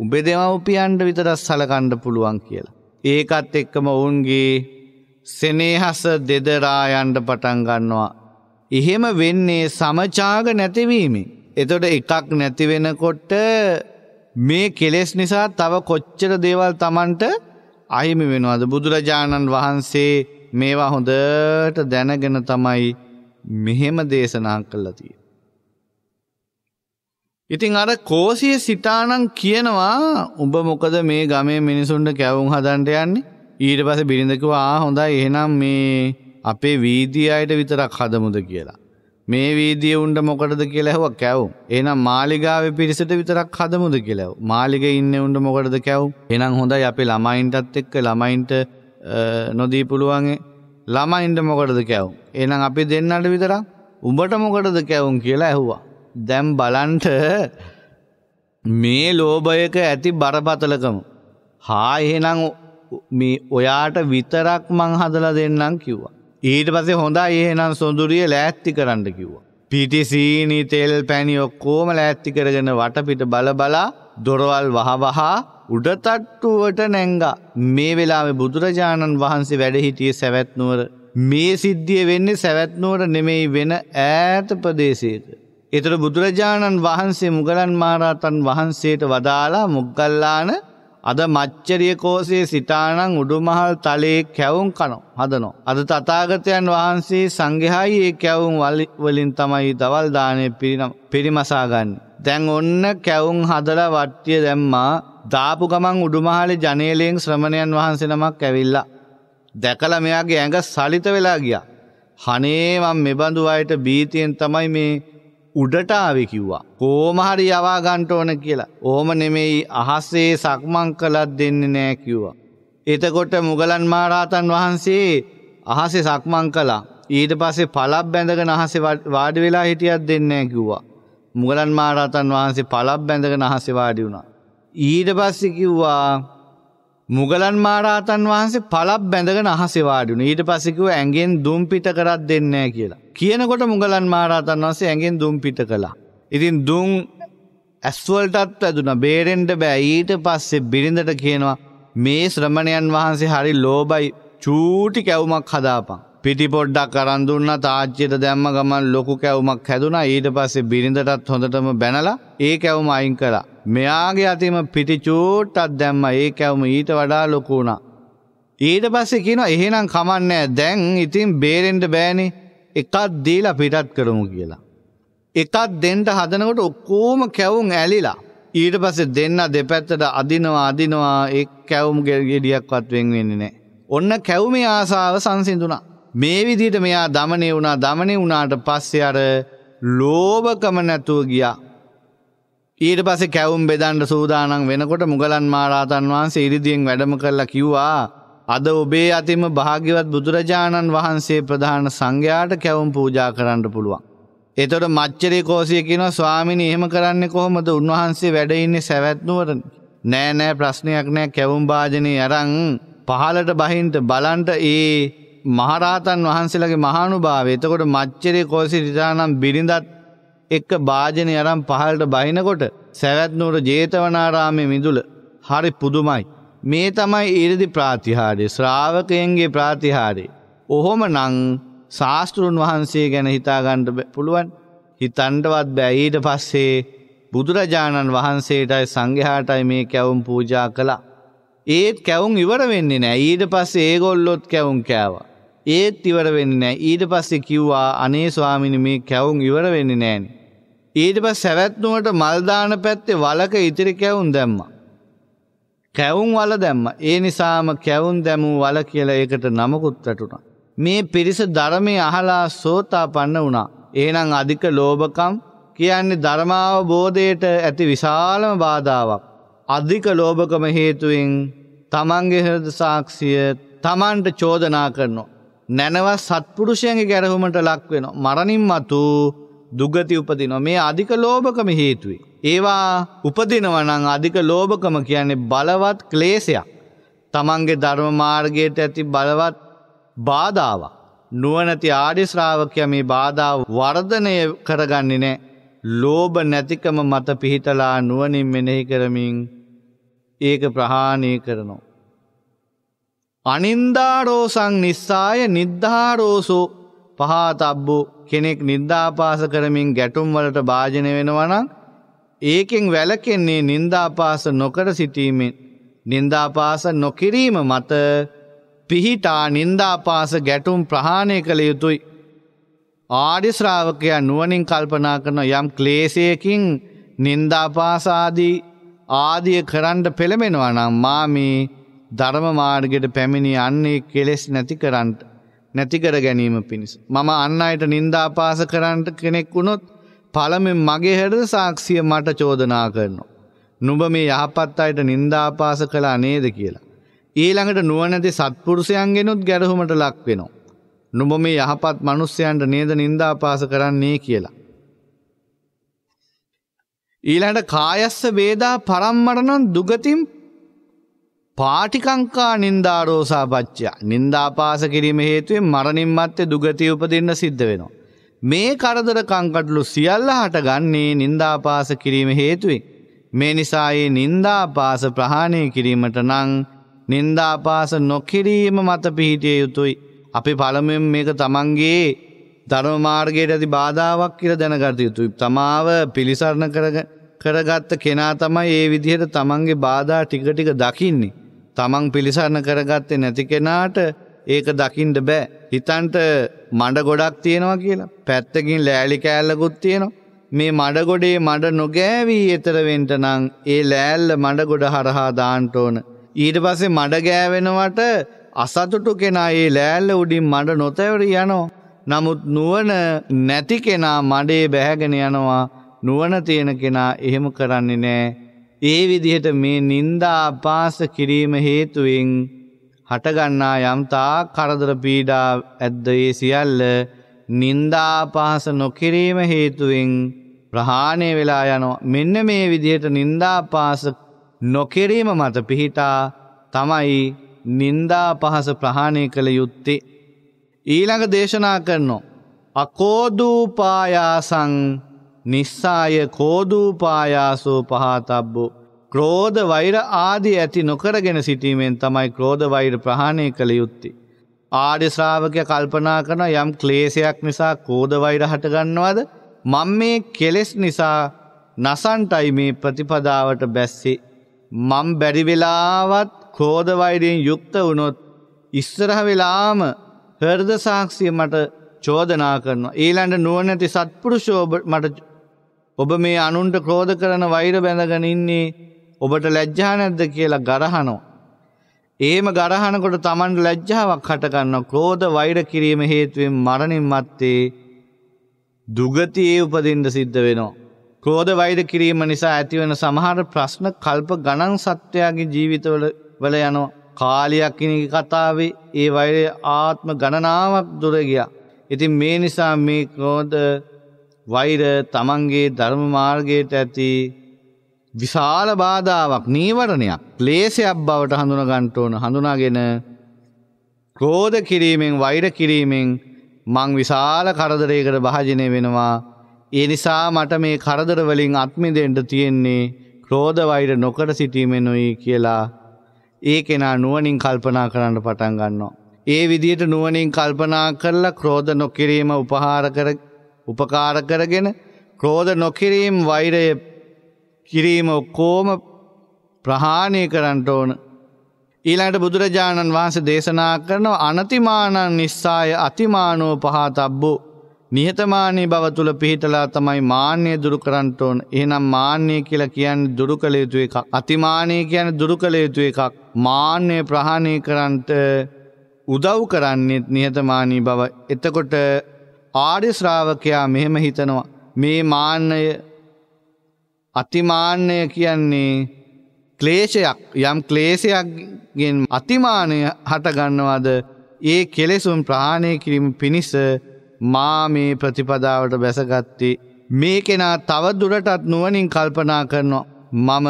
උබේ දෙමව්පියන්ට විතරක් සලකණ්ඩ පුළුවන් කියලා. ඒකත් එක්කම ඔවුන්ගේ සෙනේහස දෙදරා යන්න පටන් ගන්නවා. එහෙම වෙන්නේ සමචාග නැතිවීමෙන්. එතකොට එකක් නැති වෙනකොට මේ කෙලෙස් නිසා තව කොච්චර දේවල් Tamanට අහිමි වෙනවද බුදුරජාණන් වහන්සේ මේවා හොඳට දැනගෙන තමයි මෙහෙම දේශනා කළා තියෙන්නේ. ඉතින් අර කෝසිය සිතානම් කියනවා උඹ මොකද මේ ගමේ මිනිසුන්ට කැවුම් හදන්න යන්නේ? ඊට පස්සේ බිරිඳ කිව්වා ආ හොඳයි එහෙනම් මේ අපේ වීදිය අයට විතරක් හදමුද කියලා. මේ වීදිය උණ්ඩ මොකටද කියලා ඇහුවා කැවුම්. එහෙනම් මාලිගාවේ පිරිසට විතරක් හදමුද කියලා ඇහුවා. මාලිගේ ඉන්නේ උණ්ඩ මොකටද කැවුම්? එහෙනම් හොඳයි අපේ ළමයින්ටත් එක්ක ළමයින්ට නොදී පුළුවන් ළමයින්ට මොකටද කැවුම් එනම් අපි දෙන්නට විතරක් උඹට මොකටද කැවුම් කියලා ඇහුවා. දැම් බලන්ට මේ ලෝභයක ඇති බරපතලකම. හා එහෙනම් මේ ඔයාට විතරක් මං හදලා දෙන්නම් කිව්වා. ඊට පස්සේ හොඳයි එහෙනම් සොඳුරිය ලෑස්ති කරන්න කිව්වා. පිටි සීනි තෙල් පැණි ඔක්කොම ලෑස්ති කරගෙන වටපිට බල බලා දොරවල් වහ වහා උඩතට්ටුවට නැංගා මේ වෙලාවේ බුදුරජාණන් වහන්සේ වැඩ හිටියේ සවැත් නුවර. මේ සිද්ධිය වෙන්නේ සවැත් නුවර නෙමෙයි වෙන ඈත ප්‍රදේශයක. ඒතර බුදුරජාණන් වහන්සේ මුගලන් මහරහතන් වහන්සේට වදාලා මුගල්ලාන අද මච්චරිය කෝසේ සිතානං උඩුමහල් තලයේ කැවුම් කනෝ හදනෝ. අද තතාගතයන් වහන්සේ සංඝහායි ඒ කැවුම් වලින් තමයි දවල් දානය පිරිමසාගන්න. දැන් ඔන්න කැවුම් හදලා වට්ටිය දැම්මා දාපු ගමන් උඩුමහලේ ජනේලයෙන් ශ්‍රමණයන් වහන්සේ නමක් ඇවිල්ලා. දැකලා මෙයාගේ ඇඟ සලිත වෙලා ගියා. හනේ මම මෙබඳු අයට බීතියෙන් තමයි මේ උඩට ආවේ කිව්වා. කොහොම හරි යවා ගන්න ඕන කියලා. ඕම නෙමෙයි අහසේ සක්මන් කළත් දෙන්නේ නෑ කිව්වා. එතකොට මුගලන් මහරහතන් වහන්සේ අහසේ සක්මන් කළා. ඊට පස්සේ පළක් බැඳගෙන අහසේ වාඩි වෙලා හිටියක් දෙන්නේ කිව්වා. මුගලන් මහරහතන් වහන්සේ පළක් බැඳගෙන අහසේ වාඩි වුණා. ඊට පස්සේ කිව්වා මුගලන් මාරාතන් වහන්සේ පලක් බැඳගෙන අහසේ වාඩි වුණා. ඊට පස්සේ කිව්වා ඇඟෙන් දුම් පිට කරක් දෙන්නේ නැහැ කියලා. කියනකොට මුගලන් මාරාතන් වහන්සේ ඇඟෙන් දුම් පිට කළා. ඉතින් දුම් ඇස් වලටත් වැදුනා. බේරෙන්න බෑ. ඊට පස්සේ බිරිඳට කියනවා මේ ශ්‍රමණයන් වහන්සේ හරි ලෝභයි. චූටි කැවුමක් හදාපන්. පිටි පොඩ්ඩක් අරන් දුන්නා තාච්චියට දැම්ම ගමන් ලොකු කැවුමක් හැදුනා. ඊට පස්සේ බිරිඳටත් හොඳටම බැනලා ඒ කැවුම අයින් කළා. මෙයාගේ අතිම පිටිචූට්ටත් දැම්ම ඒ කැවුම ඊට වඩා ලොකු වුණා. ඊට පස්සේ කියනවා එහෙනම් කමන්නෑ දැන් ඉතින් බේරෙන්ට බෑනේ එකක් දීලා පිටත් කරමු කියලා. එකක් දෙන්ට හදනකොට ඔක්කෝම කැවුම් ඇලිලා. ඊට පස්සේ දෙන්න දෙපැත්තට අදිනවා අදිනවා ඒ කැවුම් ගෙඩියක්වත් වෙන් වෙන්නේ නැහැ. ඔන්න කැවුමේ ආසාව සංසිඳුණා. මේ විදිහට මෙයා দমনේ වුණා. দমনේ වුණාට පස්සේ අර ලෝභකම නැතුව ගියා. ඊට පස්සේ කැවුම් බෙදන්න සූදානම් වෙනකොට මුගලන් මහරහතන් වහන්සේ ඉරිදියෙන් වැඩම කරලා කිව්වා අද ඔබේ අතිම භාග්‍යවත් බුදුරජාණන් වහන්සේ ප්‍රධාන සංඝයාට කැවුම් පූජා කරන්න පුළුවන්. එතකොට මච්චරේ කෝසිය කියනවා ස්වාමිනී එහෙම කරන්නේ කොහොමද? උන්වහන්සේ වැඩ ඉන්නේ සවැත් නුවරනේ. නෑ නෑ ප්‍රශ්නයක් නෑ කැවුම් වාදනේ අරන් පහලට බහින්ට බලන්ට ඒ මහරහතන් වහන්සේලාගේ මහානුභාවය. එතකොට මච්චරේ කෝසිය ඉතානම් බිරිඳත් එක්ක භාජනය අරම් පහලට බහිනකොට සැවැත්නූර ජේතවනාරාමය මිදුල හරි පුදුමයි. මේ තමයි ඊරදි ප්‍රාතිහාරය ශ්‍රාවකයන්ගේ ප්‍රාතිහාරය. ඔහොම නං ශාස්තෘන් වහන්සේ ගැන හිතාගණ්ඩ පුළුවන් හිතන්ඩවත් බෑ ඊට පස්සේ බුදුරජාණන් වහන්සේටයි සංඝහාටයි මේ කැවුම් පූජා කළා. ඒත් කැවුම් ඉවර වෙන්නේ නෑ ඊට පස්සේ ඒගොල්ලොත් කැවුම් කෑවා. ඒත් ඉවර වෙන්නේ නෑ ඊට පස්සේ කිව්වා අනේ ස්වාමිනි මේ කැවුම් ඉවර වෙන්නේ නෑනේ. ඊට පස් සැවැත්නුවට මල්දාන පැත්තේ වලක ඉතිරි කැවුන් දැම්ම. කැවුන් වල දැම්ම ඒ නිසාම කැවුන් දැමූ වල කියලා ඒකට නමකුත් වැටුණ. මේ පිරිස ධර්මය අහලා සෝතා පන්න වුණා. ඒනං අධික ලෝභකම් කියන්නේ ධර්මාව බෝධයට ඇති විශාලම බාධාවක්. අධික ලෝභකම හේතුවෙන් තමන්ගේ හරද සාක්ෂිය තමන්ට චෝදනා කරනවා. නැනව සත්පුරුෂයන්ගේ ගැරහුමට ලක්වෙන. මරණින් මතු දුගති උපදිනවා. මේ අධික ලෝභකම හේතුයි. ඒවා උපදිනවනං අධික ලෝභකම කියන්නේ බලවත් ක්ලේසයක්. තමන්ගේ ධර්ම මාර්ගයට ඇති බලවත් බාධාව. නුවනැති ආඩිශ්‍රාවකය මේ බාධාව වර්ධනය කරගන්නේ නෑ. ලෝභ නැතිකම මත පිහිටලා නුවනින් මෙනෙහි කරමින් ඒක ප්‍රහාණය කරනවා. අනින්දාරෝසං නිස්සාය නිද්ධාරෝසෝ පහතබ්බු කෙනෙක් නින්දාපාස කරමින් ගැටුම් වලට භාජන වෙනවනම් ඒකෙන් වැළකෙන්නේ නින්දාපාස නොකර සිටීමෙන් නින්දාපාස නොකිරීම මත පිහිටා නින්දාපාස ගැටුම් ප්‍රහාණය කළ යුතුයි ආඩිශ්‍රාවකයා නුවනින් කල්පනා කරන යම් ක්ලේසයකින් නින්දාපාසාදී ආදිය කරන්ඩ පෙළමෙනවා නම් මාමී ධර්ම මාර්ගයට පැමිණි අන්නේ කෙලෙස් නැති කරන්ට. නැතිකර ගැනීම පිණිස. මම අන්න අයට නින්දාපාස කරන්නට කෙනෙක් වුණොත් පළමෙන් මගේ හැරද සාක්ෂිය මට චෝදනා කරනවා. නුඹ මේ යහපත් අයට නින්දාපාස කළා නේද කියලා. ඊළඟට නුවණැති සත්පුරුෂයන්ගෙනුත් ගැරහුමට ලක් වෙනවා. නුඹ මේ යහපත් මිනිස්යන්ට නේද නින්දාපාස කරන්නේ කියලා. ඊළඟට කායස්ස වේදා පරම්මරණං දුගතින් පාටිකංකා නින්දාරෝසා පච්චා නින්දාපාස කිරීම හේතුවෙන් මරණින් මත්තේ දුගතිය උපදින්න සිද්ධ වෙනවා. මේ කරදර කංකටලු සියල්ල හටගන්නේ නින්දාපාස කිරීම හේතුවෙන්. මේ නිසා ඒ නින්දාපාස ප්‍රහාණය කිරීමට නම් නින්දාපාස නොකිරීම මත පිහිටිය යුතුයි. අපි පළමෙන් මේක තමන්ගේ ධර්මමාර්ගයට ඇති බාධාවක් කියලා දැනගත යුතුයි. තමාව පිළිසරණ කරගත්ත කෙනා තමයි ඒ විදිහට තමන්ගේ බාධා ටික ටික දකින්නේ. තමන් පිළිසරණ කරගත්තේ නැති කෙනාට ඒක දකිින්ට බෑ. හිතන්ට මඩ ගොඩක් තියෙනවා කියලා. පැත්තකින් ලෑලි කෑල්ලකුත් තියෙනවා. මේ මඩගොඩේ මඩ නොගෑවී එතරවෙන්ට නං ඒ ලෑල්ල මඩගොඩ හරහා දාන්ට ඕන. ඊට පස්සේ මඩ ගෑවෙනවට අසතුටු කෙනා ඒ ලෑල්ල උඩින් මඩ නොතැවර යනෝ. නමුත් නුවන නැති කෙනා මඩේ බැහැගෙන යනවා නුවන තියෙන කෙනා එහෙම කරන්නේ නෑ. ඒ විදිහට මේ නින්දා අපාස කිරීම හේතුවෙන් හටගන්නා යම්තා කරදර පීඩා ඇද්ද ඒ සියල්ල නින්දාපාස නොකිරීම හේතුවෙන් ප්‍රහාණය වෙලා යනවා මෙන්න මේ විදිහට නින්දාපාස නොකිරීම මත පිහිටා තමයි නින්දා පහස ප්‍රහාණය කළ යුත්තේ. ඊළඟ දේශනා කරනෝ. අකෝදූපායාසං නිස්සාය කෝදූපායාසෝ පහතබ්බෝ. ක්‍රෝධ වෛර ආදී ඇති නොකරගෙන සිටීමෙන් තමයි ක්‍රෝධ වෛර ප්‍රහණය කළ යුත්තේ. ආඩි ශ්‍රාවකය කල්පනා කරන යම් ක්ලේසයක් නිසා කෝධ වෛර හටගන්නවද මං මේ කෙලෙස් නිසා නසන්ටයි මේ ප්‍රතිපදාවට බැස්සේ. මං බැරිවෙලාවත් කෝධවෛරයෙන් යුක්ත වුණොත් ඉස්සරහ වෙලාම හර්ද සාක්ෂිය මට චෝදනා කරනවා. ඊළඟ නුවණැති සත්පුරුෂෝ මට ඔබ මේ අනුන්ට ක්‍රෝධ කරන වෛර බැඳගෙන ඉන්නේ ඔබට ලැජ්ජා නැද්ද කියලා ගරහනෝ. ඒම ගරහනකොට තමන්ට ලැජ්ජාවක් හටගන්න ක්‍රෝධ වෛර කිරීම හේතුවෙන් මරණින් මත්තේ දුගතියේ උපදින්ට සිද්ධ වෙනවා. ක්‍රෝධ වෛර කිරීම නිසා ඇතිවන සමහර ප්‍රශ්න කල්ප ගණන් සත්වයාගේ ජීවිතවල වල යනවා. කාලයක් කෙනෙකි කතාවේ ඒ වෛරය ආත්ම ගණනාවක් දුරගියා. ඉතින් මේ නිසා මේ ක්‍රෝධ වෛර තමන්ගේ ධර්ම මාර්ගයට ඇති විශාල බාධාවක් නීවරණයක් ක්ලේශයක් බවට හඳුනගන්ට ඕන හඳුනාගෙන ක්‍රෝධ කිරීමෙන් වෛර කිරීමෙන් මං විශාල කරදරයකට භාජනය වෙනවා. ඒ නිසා මට මේ කරදරවලින් අත්මිදෙන්ට තියෙන්නේ ක්‍රෝධ වෛර නොකට සිටීමෙනුයි කියලා ඒ කෙනා නුවනින් කල්පනා කරන්න පටන් ගන්නවා. ඒ විදියට නුවනින් කල්පනා කරලා ක්‍රෝධ නොකිරීම උපහාර කර උපකාර කරගෙන ක්‍රෝධ නොකිරීම් වෛරය කිරීම ඔක්කෝම ප්‍රහාණය කරන්නට ඕන. ඊළඟට බුදුරජාණන් වහන්සේ දේශනා කරනව අනතිමානන් නිස්සාය අතිමානෝ පහතබ්බෝ නිහතමානී බව තුළ පිහිටලා තමයි මාන්‍යය දුරු කරන්නට ඕන. එහෙනම් මාන්‍යය කියලා කියන්නේ දුරු කළ යුතු එකක්. අතිමානය කියන්නේ දුරු කළ යුතු එකක්. මාන්‍යය ප්‍රහාණය කරන්නට උදව් කරන්නේත් නිහතමානී බව. එතකොට ආර්ය ශ්‍රාවකයා මෙහෙම හිතනවා මේ මාන්නය අතිමාන්නය කියන්නේ ක්ලේශයක් යම් ක්ලේශයක්ගෙන් අතිමානය හටගන්නවාද ඒ කෙලෙසුම් ප්‍රහාණය කිරීම පිණිස මා මේ ප්‍රතිපදාවට බැසගත්තේ මේ කෙනා තව දුරටත් නුවනින් කල්පනා කරනවා මම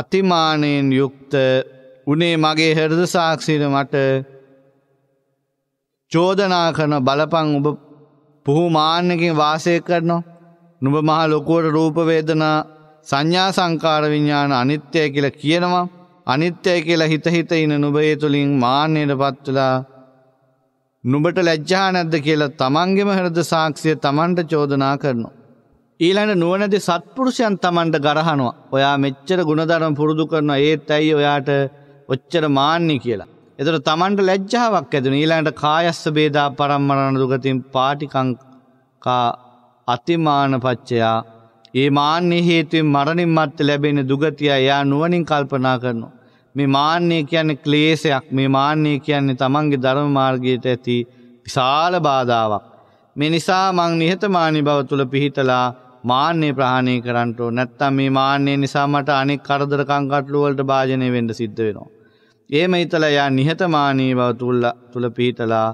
අතිමානයෙන් යුක්ත උනේ මගේ හරද සාක්ෂිර මට චෝදනා කරන බලපං ඔබ පුහු මාන්නකින් වාසය කරනවා. නුඹ මහ ලොකුවට රූපවේදනා සංඥා සංකාර විඤ්ඥාන අනිත්‍යය කියල කියනවා. අනිත්‍යය කියලා හිතහිත ඉන්න නුබේ තුළින් මාන්‍යයට පත්වලා නුබට ලැජ්ජා නැද්ද කියලා තමන්ගෙම හරද සාක්ෂිය තමන්ට චෝදනා කරනවා. ඊළඟ නුවනැති සත්පුරුෂයන් තමන්ට ගරහනවා ඔයා මෙච්චර ගුණධරම් පුරුදු කරන ඒත් ඇයි ඔයාට ඔච්චර මාන්‍ය කියලා. එතට තමන්ට ලැජ්ජාවක් ඇතුන ඊළඟට කායස්ස බේදා පරම්මරණ දුගතින් පාටිකංකා අතිමානපච්චයා ඒ මාන්‍ය හේතුවෙන් මරණින් මත් ලැබෙන දුගතිය එයා නුවනින් කල්පනා කරනවා. මේ මාන්‍යය කියන්නේ ක්ලේසයක් මේ මාන්‍යය කියන්නේ තමන්ගේ ධර්ම මාර්ගයට ඇති විශාල බාධාවක්. මේ නිසා මං නිහතමානි බව තුළ පිහිටලා මාන්‍යය ප්‍රහණය කරන්නට නැත්තම් මේ මාන්‍යය නිසා මට අනෙක් කරදරකංකටලුවලට භාජනය වෙන්ඩ සිද්ධ වෙනවා. ඒම හිතල යා නිහතමානී බව තුල්ල තුළ පිහිටලා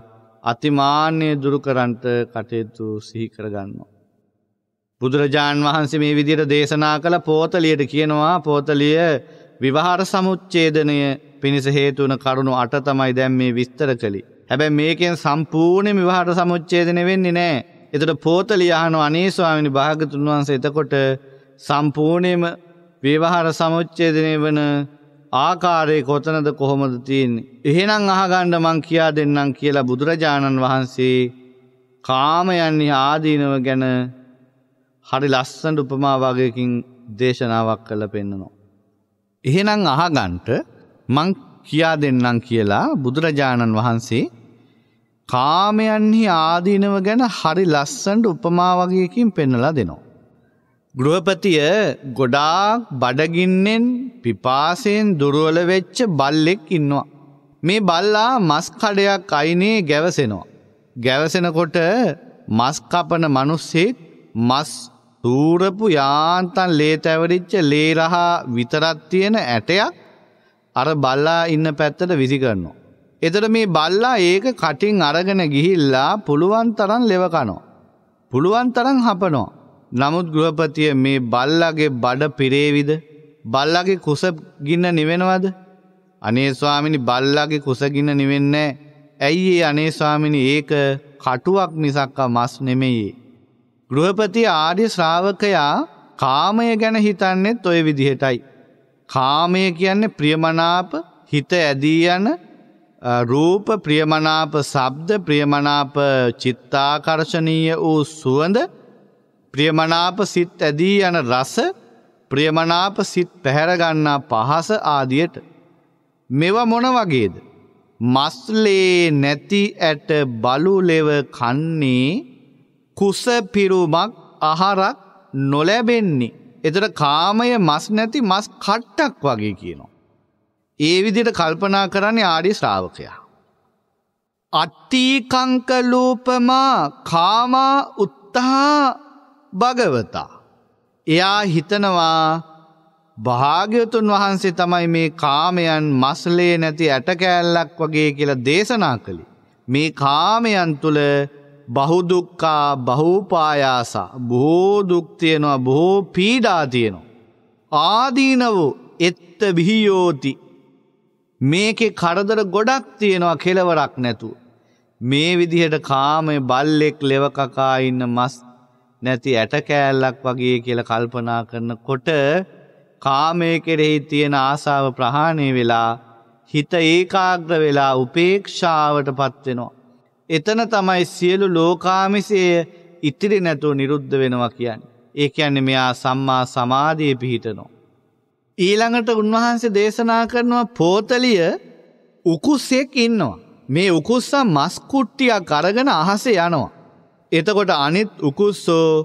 අතිමාන්‍යය දුරුකරන්ට කටයුතු සිහිකරගන්නවා. බුදුරජාණන් වහන්සේ මේ විදිර දේශනා කළ පෝතලියට කියනවා පෝතලිය විවහාර සමුච්චේදනය පිණිස හේතුවන කරුණු අට තමයි දැම් මේ විස්තර කළි. හැබැ මේකෙන් සම්පූර්ණ විවාහට සමුච්චේදන වෙන්නේ නෑ. එතට පෝතලියහනු අනේස්වාමිනි භාගතුන් වහන්සේ එතකොට සම්පූර්ණයම විවහාර සමුච්චේදනය වන ආකාරය කොතනද කොහොමද තියන්නේ. එහෙනම් අහගණ්ඩ මං කියා දෙන්නම් කියලා බුදුරජාණන් වහන්සේ කාමයන්නේ ආදීනව ගැන හරි ලස්සන්ට උපමා වගයකින් දේශනාවක් කළ පෙන්නනවා. එහෙනම් අහගන්ට මං කියා දෙන්නම් කියලා බුදුරජාණන් වහන්සේ කාමයන්හි ආදීනව ගැන හරි ලස්සන්ට උපමා වගේකින් පෙන්නලා දෙනවා. ගෘහපතිය ගොඩාක් බඩගින්නෙන් පිපාසයෙන් දුරුවල වෙච්ච බල්ලෙක් ඉන්නවා. මේ බල්ලා මස් කඩයක් අයිනේ ගැවසෙනවා. ගැවසෙනකොට මස් කපන මිනිස්සෙක් මස් තූරපු යාන්තම් ලේ තැවරිච්ච ලේ රහා විතරක් තියෙන ඇටයක් අර බල්ලා ඉන්න පැත්තට විසි කරනවා. එතකොට මේ බල්ලා ඒක කටින් අරගෙන ගිහිල්ලා පුළුවන් තරම් ලෙව කනවා. පුළුවන් තරම් හපනවා. නමුත් ගෘහපතිය මේ බල්ලගේ බඩ පිරේවිද බල්ලගේ කුසගින්න නිවෙනවද අනේ ස්වාමිනි බල්ලගේ කුසගින්න නිවෙන්නේ ඇයි ඒ අනේ ස්වාමිනි ඒක කටුවක් මිසක්කා මස් නෙමෙයි. ගෘහපති ආර්ය ශ්‍රාවකයා කාමය ගැන හිතන්නෙත් ඔය විදිහටයි. කාමය කියන්නේ ප්‍රියමනාප හිත ඇදී යන රූප ප්‍රියමනාප ශබ්ද ප්‍රියමනාප චිත්තාකර්ශනීය වූ සුවඳ ප්‍රියමනාප සිත් ඇදී යන රස ප්‍රියමනාප සිත් පැහැරගන්නා පහස ආදියට. මෙව මොන වගේද. මස්ලේ නැති ඇට බලුලෙව කන්නේ කුසපිරුමක් අහරක් නොලැබෙන්නේ. එතට කාමය මස් නැති මස් කට්ටක් වගේ කියනවා. ඒ විදිට කල්පනා කරන්නේ ආඩි ශ්‍රාවකයා. අට්ටීකංකලූපමා කාමා උත්තහා භගවතා. එයා හිතනවා භාග්‍යතුන් වහන්සේ තමයි මේ කාමයන් මස්ලේ නැති ඇටකෑල්ලක් වගේ කියලා දේශනා කළි. මේ කාමයන් තුළ බහුදුක්කා බහූපායාසා බෝදුක්තියනවා බොහෝ පීඩා තියෙනවා. ආදීන වූ එත්ත බිහියෝති මේකෙ කරදර ගොඩක් තියෙනවා කෙලවරක් නැතු. මේ විදිහට කාමය බල්ලෙක් ලෙවකකා ඉන්න මස් නැති ඇට කෑල්ලක් වගේ කියලා කල්පනා කරනකොට කාමයේ කෙරෙහි තියෙන ආසාව ප්‍රහාණය වෙලා හිත ඒකාග්‍ර වෙලා උපේක්ෂාවටපත් වෙනවා. එතන තමයි සියලු ලෝකාමිසය ඉතිරි නැතුව නිරුද්ධ වෙනවා කියන්නේ. ඒ කියන්නේ මෙයා සම්මා සමාධිය පිහිටනවා. ඊළඟට උන්වහන්සේ දේශනා කරනවා පෝතලිය උකුස්සෙක් ඉන්නවා. මේ උකුස්සා මස් කුට්ටියක් අරගෙන අහසේ යනවා. එතකොට අනිත් උකුස්සෝ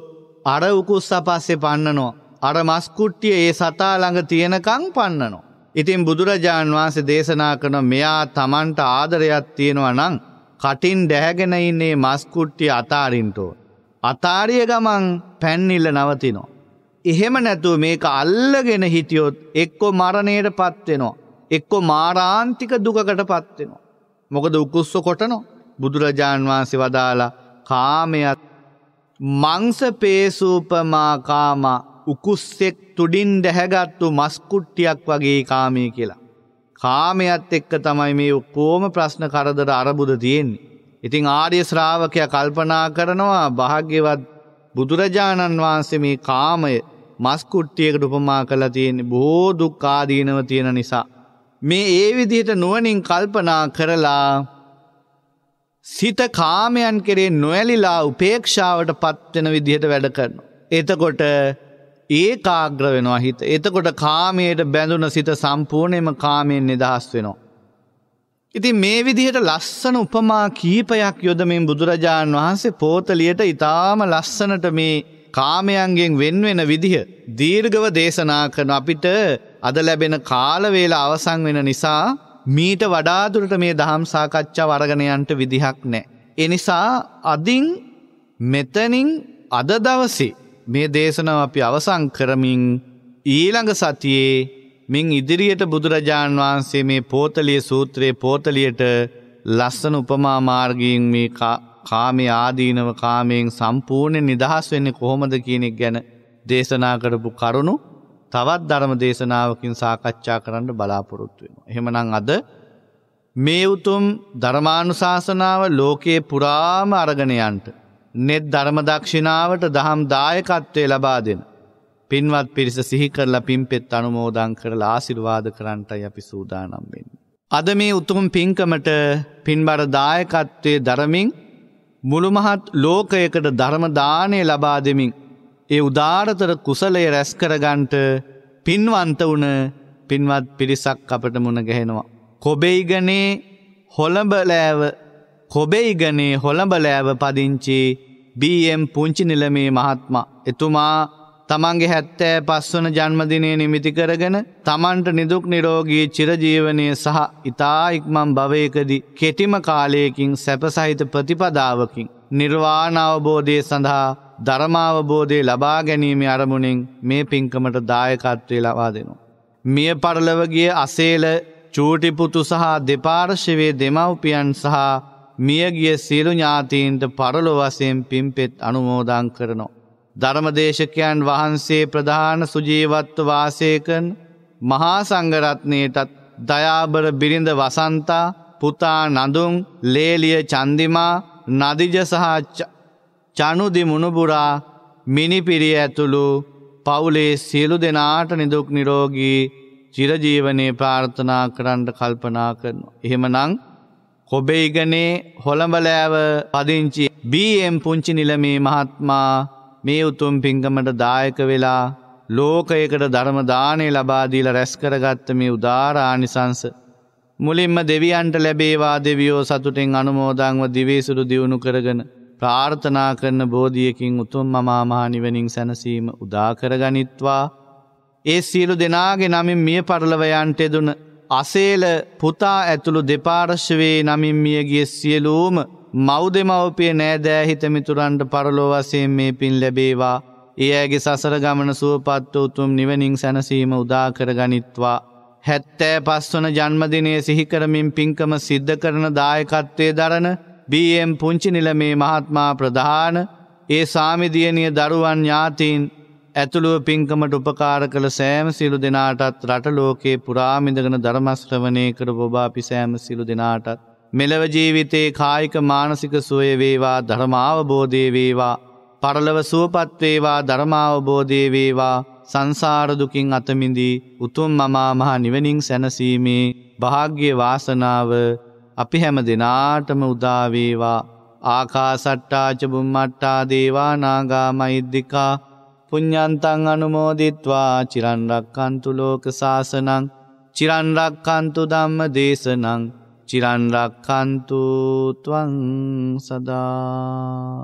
අර උකුස්සා පස්සේ පන්නනවා. අර මස්කුට්ටිය ඒ සතා ළඟ තියෙනකං පන්නනවා. ඉතින් බුදුරජාන් වහන්සේ දේශනා කරන මෙයා තමන්ට ආදරයක් තියෙනවා නම් කටින් ඩැහැගෙන ඉන්නේ මස්කුට්ටිය අතාරින්ටෝ. අතාරිය ගමන් පැන්නිල්ල නවතිනෝ. එහෙම නැතුව මේක අල්ලගෙන හිටියොත් එක්කෝ මරණයට පත්වෙනවා. එක්කෝ මාරාන්තික දුකකට පත්වෙනවා. මොකද උකුස්ස කොටනො බුදුරජාන් වහන්සේ වදාලා කාමයත් මංසපේසූපමාකාම උකුස්සෙක් තුඩින් දැහැගත්තු මස්කුට්ටියක් වගේ කාමය කියලා. කාමයත් එක්ක තමයි මේ ඔක්කෝම ප්‍රශ්න කරදර අරබුද තියෙන්නේ. ඉතිං ආර්ය ශ්‍රාවකය කල්පනා කරනවා භාග්‍යවත් බුදුරජාණන් වහන්සේ මේ කාමය මස්කුට්ටියකට උපමා කළ තියෙන්නේ බොහෝ දුක් ආදීනව තියෙන නිසා. මේ ඒ විදිහට නුවනින් කල්පනා කරලා සිත කාමයන් කෙරේ නොඇලිලා උපේක්ෂාවට පත්වෙන විදිහට වැඩ කරන. එතකොට ඒ කාග්‍ර වෙනවා හිත. එතකොට කාමයට බැඳුන සිත සම්පූර්ණයම කාමයෙන් නිදහස් වෙනවා. ඉතින් මේ විදිහට ලස්සන උපමා කීපයක් යොදමින් බුදුරජාණන් වහන්සේ පෝතලියට ඉතාම ලස්සනට මේ කාමයන්ගෙන් වෙන්වෙන විදිහ දීර්ගව දේශනා කරන අපිට අද ලැබෙන කාලවේල අවසං වෙන නිසා මීට වඩාදුරට මේ දහම් සාකච්ඡා වරගණයන්ට විදිහක් නෑ. එනිසා අදින් මෙතනින් අද දවසේ මේ දේශනව අපි අවසං කරමින් ඊළඟ සතියේ මෙං ඉදිරියට බුදුරජාණන් වහන්සේ මේ පෝතලිය සූත්‍රයේ පෝතලියට ලස්සන උපමා මාර්ගයෙන් මේ කාමේ ආදීනව කාමයෙන් සම්පූර්ණය නිදහස් වෙන්නේ කොහොමද කියන එක ගැන දේශනා කරපු කරුණු තවත් ධර්ම දේශනාවකින් සාකච්ඡා කරන්න බලාපොරොත්තු වෙනවා. එහෙමනම් අද මේ උතුම් ධර්මානුශාසනාව ලෝකයේ පුරාම අරගෙන යන්නට net ධර්ම දක්ෂිනාවට දහම් දායකත්වයේ ලබා දෙන පින්වත් පිරිස සිහි කරලා පින්පෙත් අනුමෝදන් කරලා ආශිර්වාද කරන්නයි අපි සූදානම් වෙන්නේ. අද මේ උතුම් පින්කමට පින්බර දායකත්වයේ ධර්මින් මුළුමහත් ලෝකයකට ධර්ම දාණය ලබා දෙමින් ඒ උදාරතර කුසලය රැස් කරගන්ට පින්වන්ත වුණ පින්වත් පිරිසක් අපට මුණ ගැහෙනවා. කොබෙයිගනේ හොළඹලෑව කොබෙයිගනේ හොළඹලෑව පදිංචි BM පුංචි නිලමේ මහත්ම එතුමා තමන්ගේ හැත්තෑ පස්වන ජන්මදිනය නිමිති කරගෙන තමන්ට නිදුක් නිරෝගී චිරජීවනය සහ ඉතා ඉක්මම් භවයකදි කෙටිම කාලයකින් සැපසහිත ප්‍රතිපදාවකින් නිර්වාණ අවබෝධය සඳහා ධර්මාවබෝධය ලබා ගැනීම අරමුණින් මේ පින්කමට දායකත්වය ලවා දෙනවා. මිය පරලවගේ අසේල චූටිපුතු සහ දෙපාර්ශවේ දෙමව්පියන් සහ මියගිය සියලු ඥාතීන්ට පරලො වසයෙන් පිම්පෙත් අනුමෝදං කරනවා. ධර්මදේශකයන් වහන්සේ ප්‍රධාන සුජීවත්ව වාසයකන් මහා සංගරත්නයටත් දයාබර බිරිඳ වසන්තා පුතා නඳුන් ලේලිය චන්දිමා නදිජ සහ චනුදි මුණපුරා මිනිපිරිය ඇතුළු පවුලේ සියලු දෙනාට නිදුක් නිරෝගී චිරජීවනයේ ප්‍රාර්ථනා කරන්ට කල්පනා කරනවා. එහෙමනං කොබෙයිගනේ හොළඹලෑව පදිංචි බම් පුංචි නිලමේ මහත්මා මේ උතුම් පිංගමට දායක වෙලා ලෝකයකට ධර්මදානය ලබාදීල රැස්කරගත්ත මේ උදාරානිසංස. මුලින්ම දෙවියන්ට ලැබේවා දෙවියෝ සතුටෙන් අනුමෝදංව දිවේසුරු දියුණු කරගෙන. ප්‍රාර්ථනා කරන බෝධියකින් උතුම් මමාමහනිවනින් සැනසීම උදාකරගනිත්වා. ඒ සියලු දෙනාගේ නමින් මිය පරලවයන්ට එදුන අසේල පුතා ඇතුළු දෙපාර්ශවේ නමින් මියගිය සියලූම මෞදෙමවපිය නෑදෑ හිතමිතුරන්ට පරලොවසයෙන් මේ පින් ලැබේවා. ඒ ඇගේ සසර ගමන සුවපත්ව උතුම් නිවනින් සැනසීම උදාකර ගනිත්වා. හැත්තෑ පස්වන ජන්මදිනය සිහිකරමින් පින්කම සිද්ධ කරන දායකත්වය දරන බම් පුංචිනිල මේ මහත්මා ප්‍රධාන ඒ සාමිදියනිය දරුවන් ඥාතීන් ඇතුළුව පින්කමට උපකාර කළ සෑම සිලු දෙනාටත් රට ලෝකේ පුරාමිඳගෙන ධර්මස්ශ්‍රවනය කර බොබාපි සෑම සිලු දෙනාටත්. මෙලව ජීවිතේ කායික මානසික සුවය වේවා ධර්මාවබෝධය වේවා. පරලව සුවපත්වේවා ධර්මාවබෝධය වේවා සංසාරදුකින් අතමින්දී උතුම් මමාමහා නිවනින් සැනසීමේ භාග්‍ය වාසනාව අපි හැම දෙනාටම උදාවේවා ආකාසට්ටාචබුම් මට්ටා දේවානාගා මෛද්දිකා පුඤ්ඥන්තන් අනුමෝදිත්වා චිරන්රක්කන්තු ලෝක ශාසනං චිරන්රක්කන්තු දම්ම දේශනං චිරන්රක්කන්තුතුවන් සදා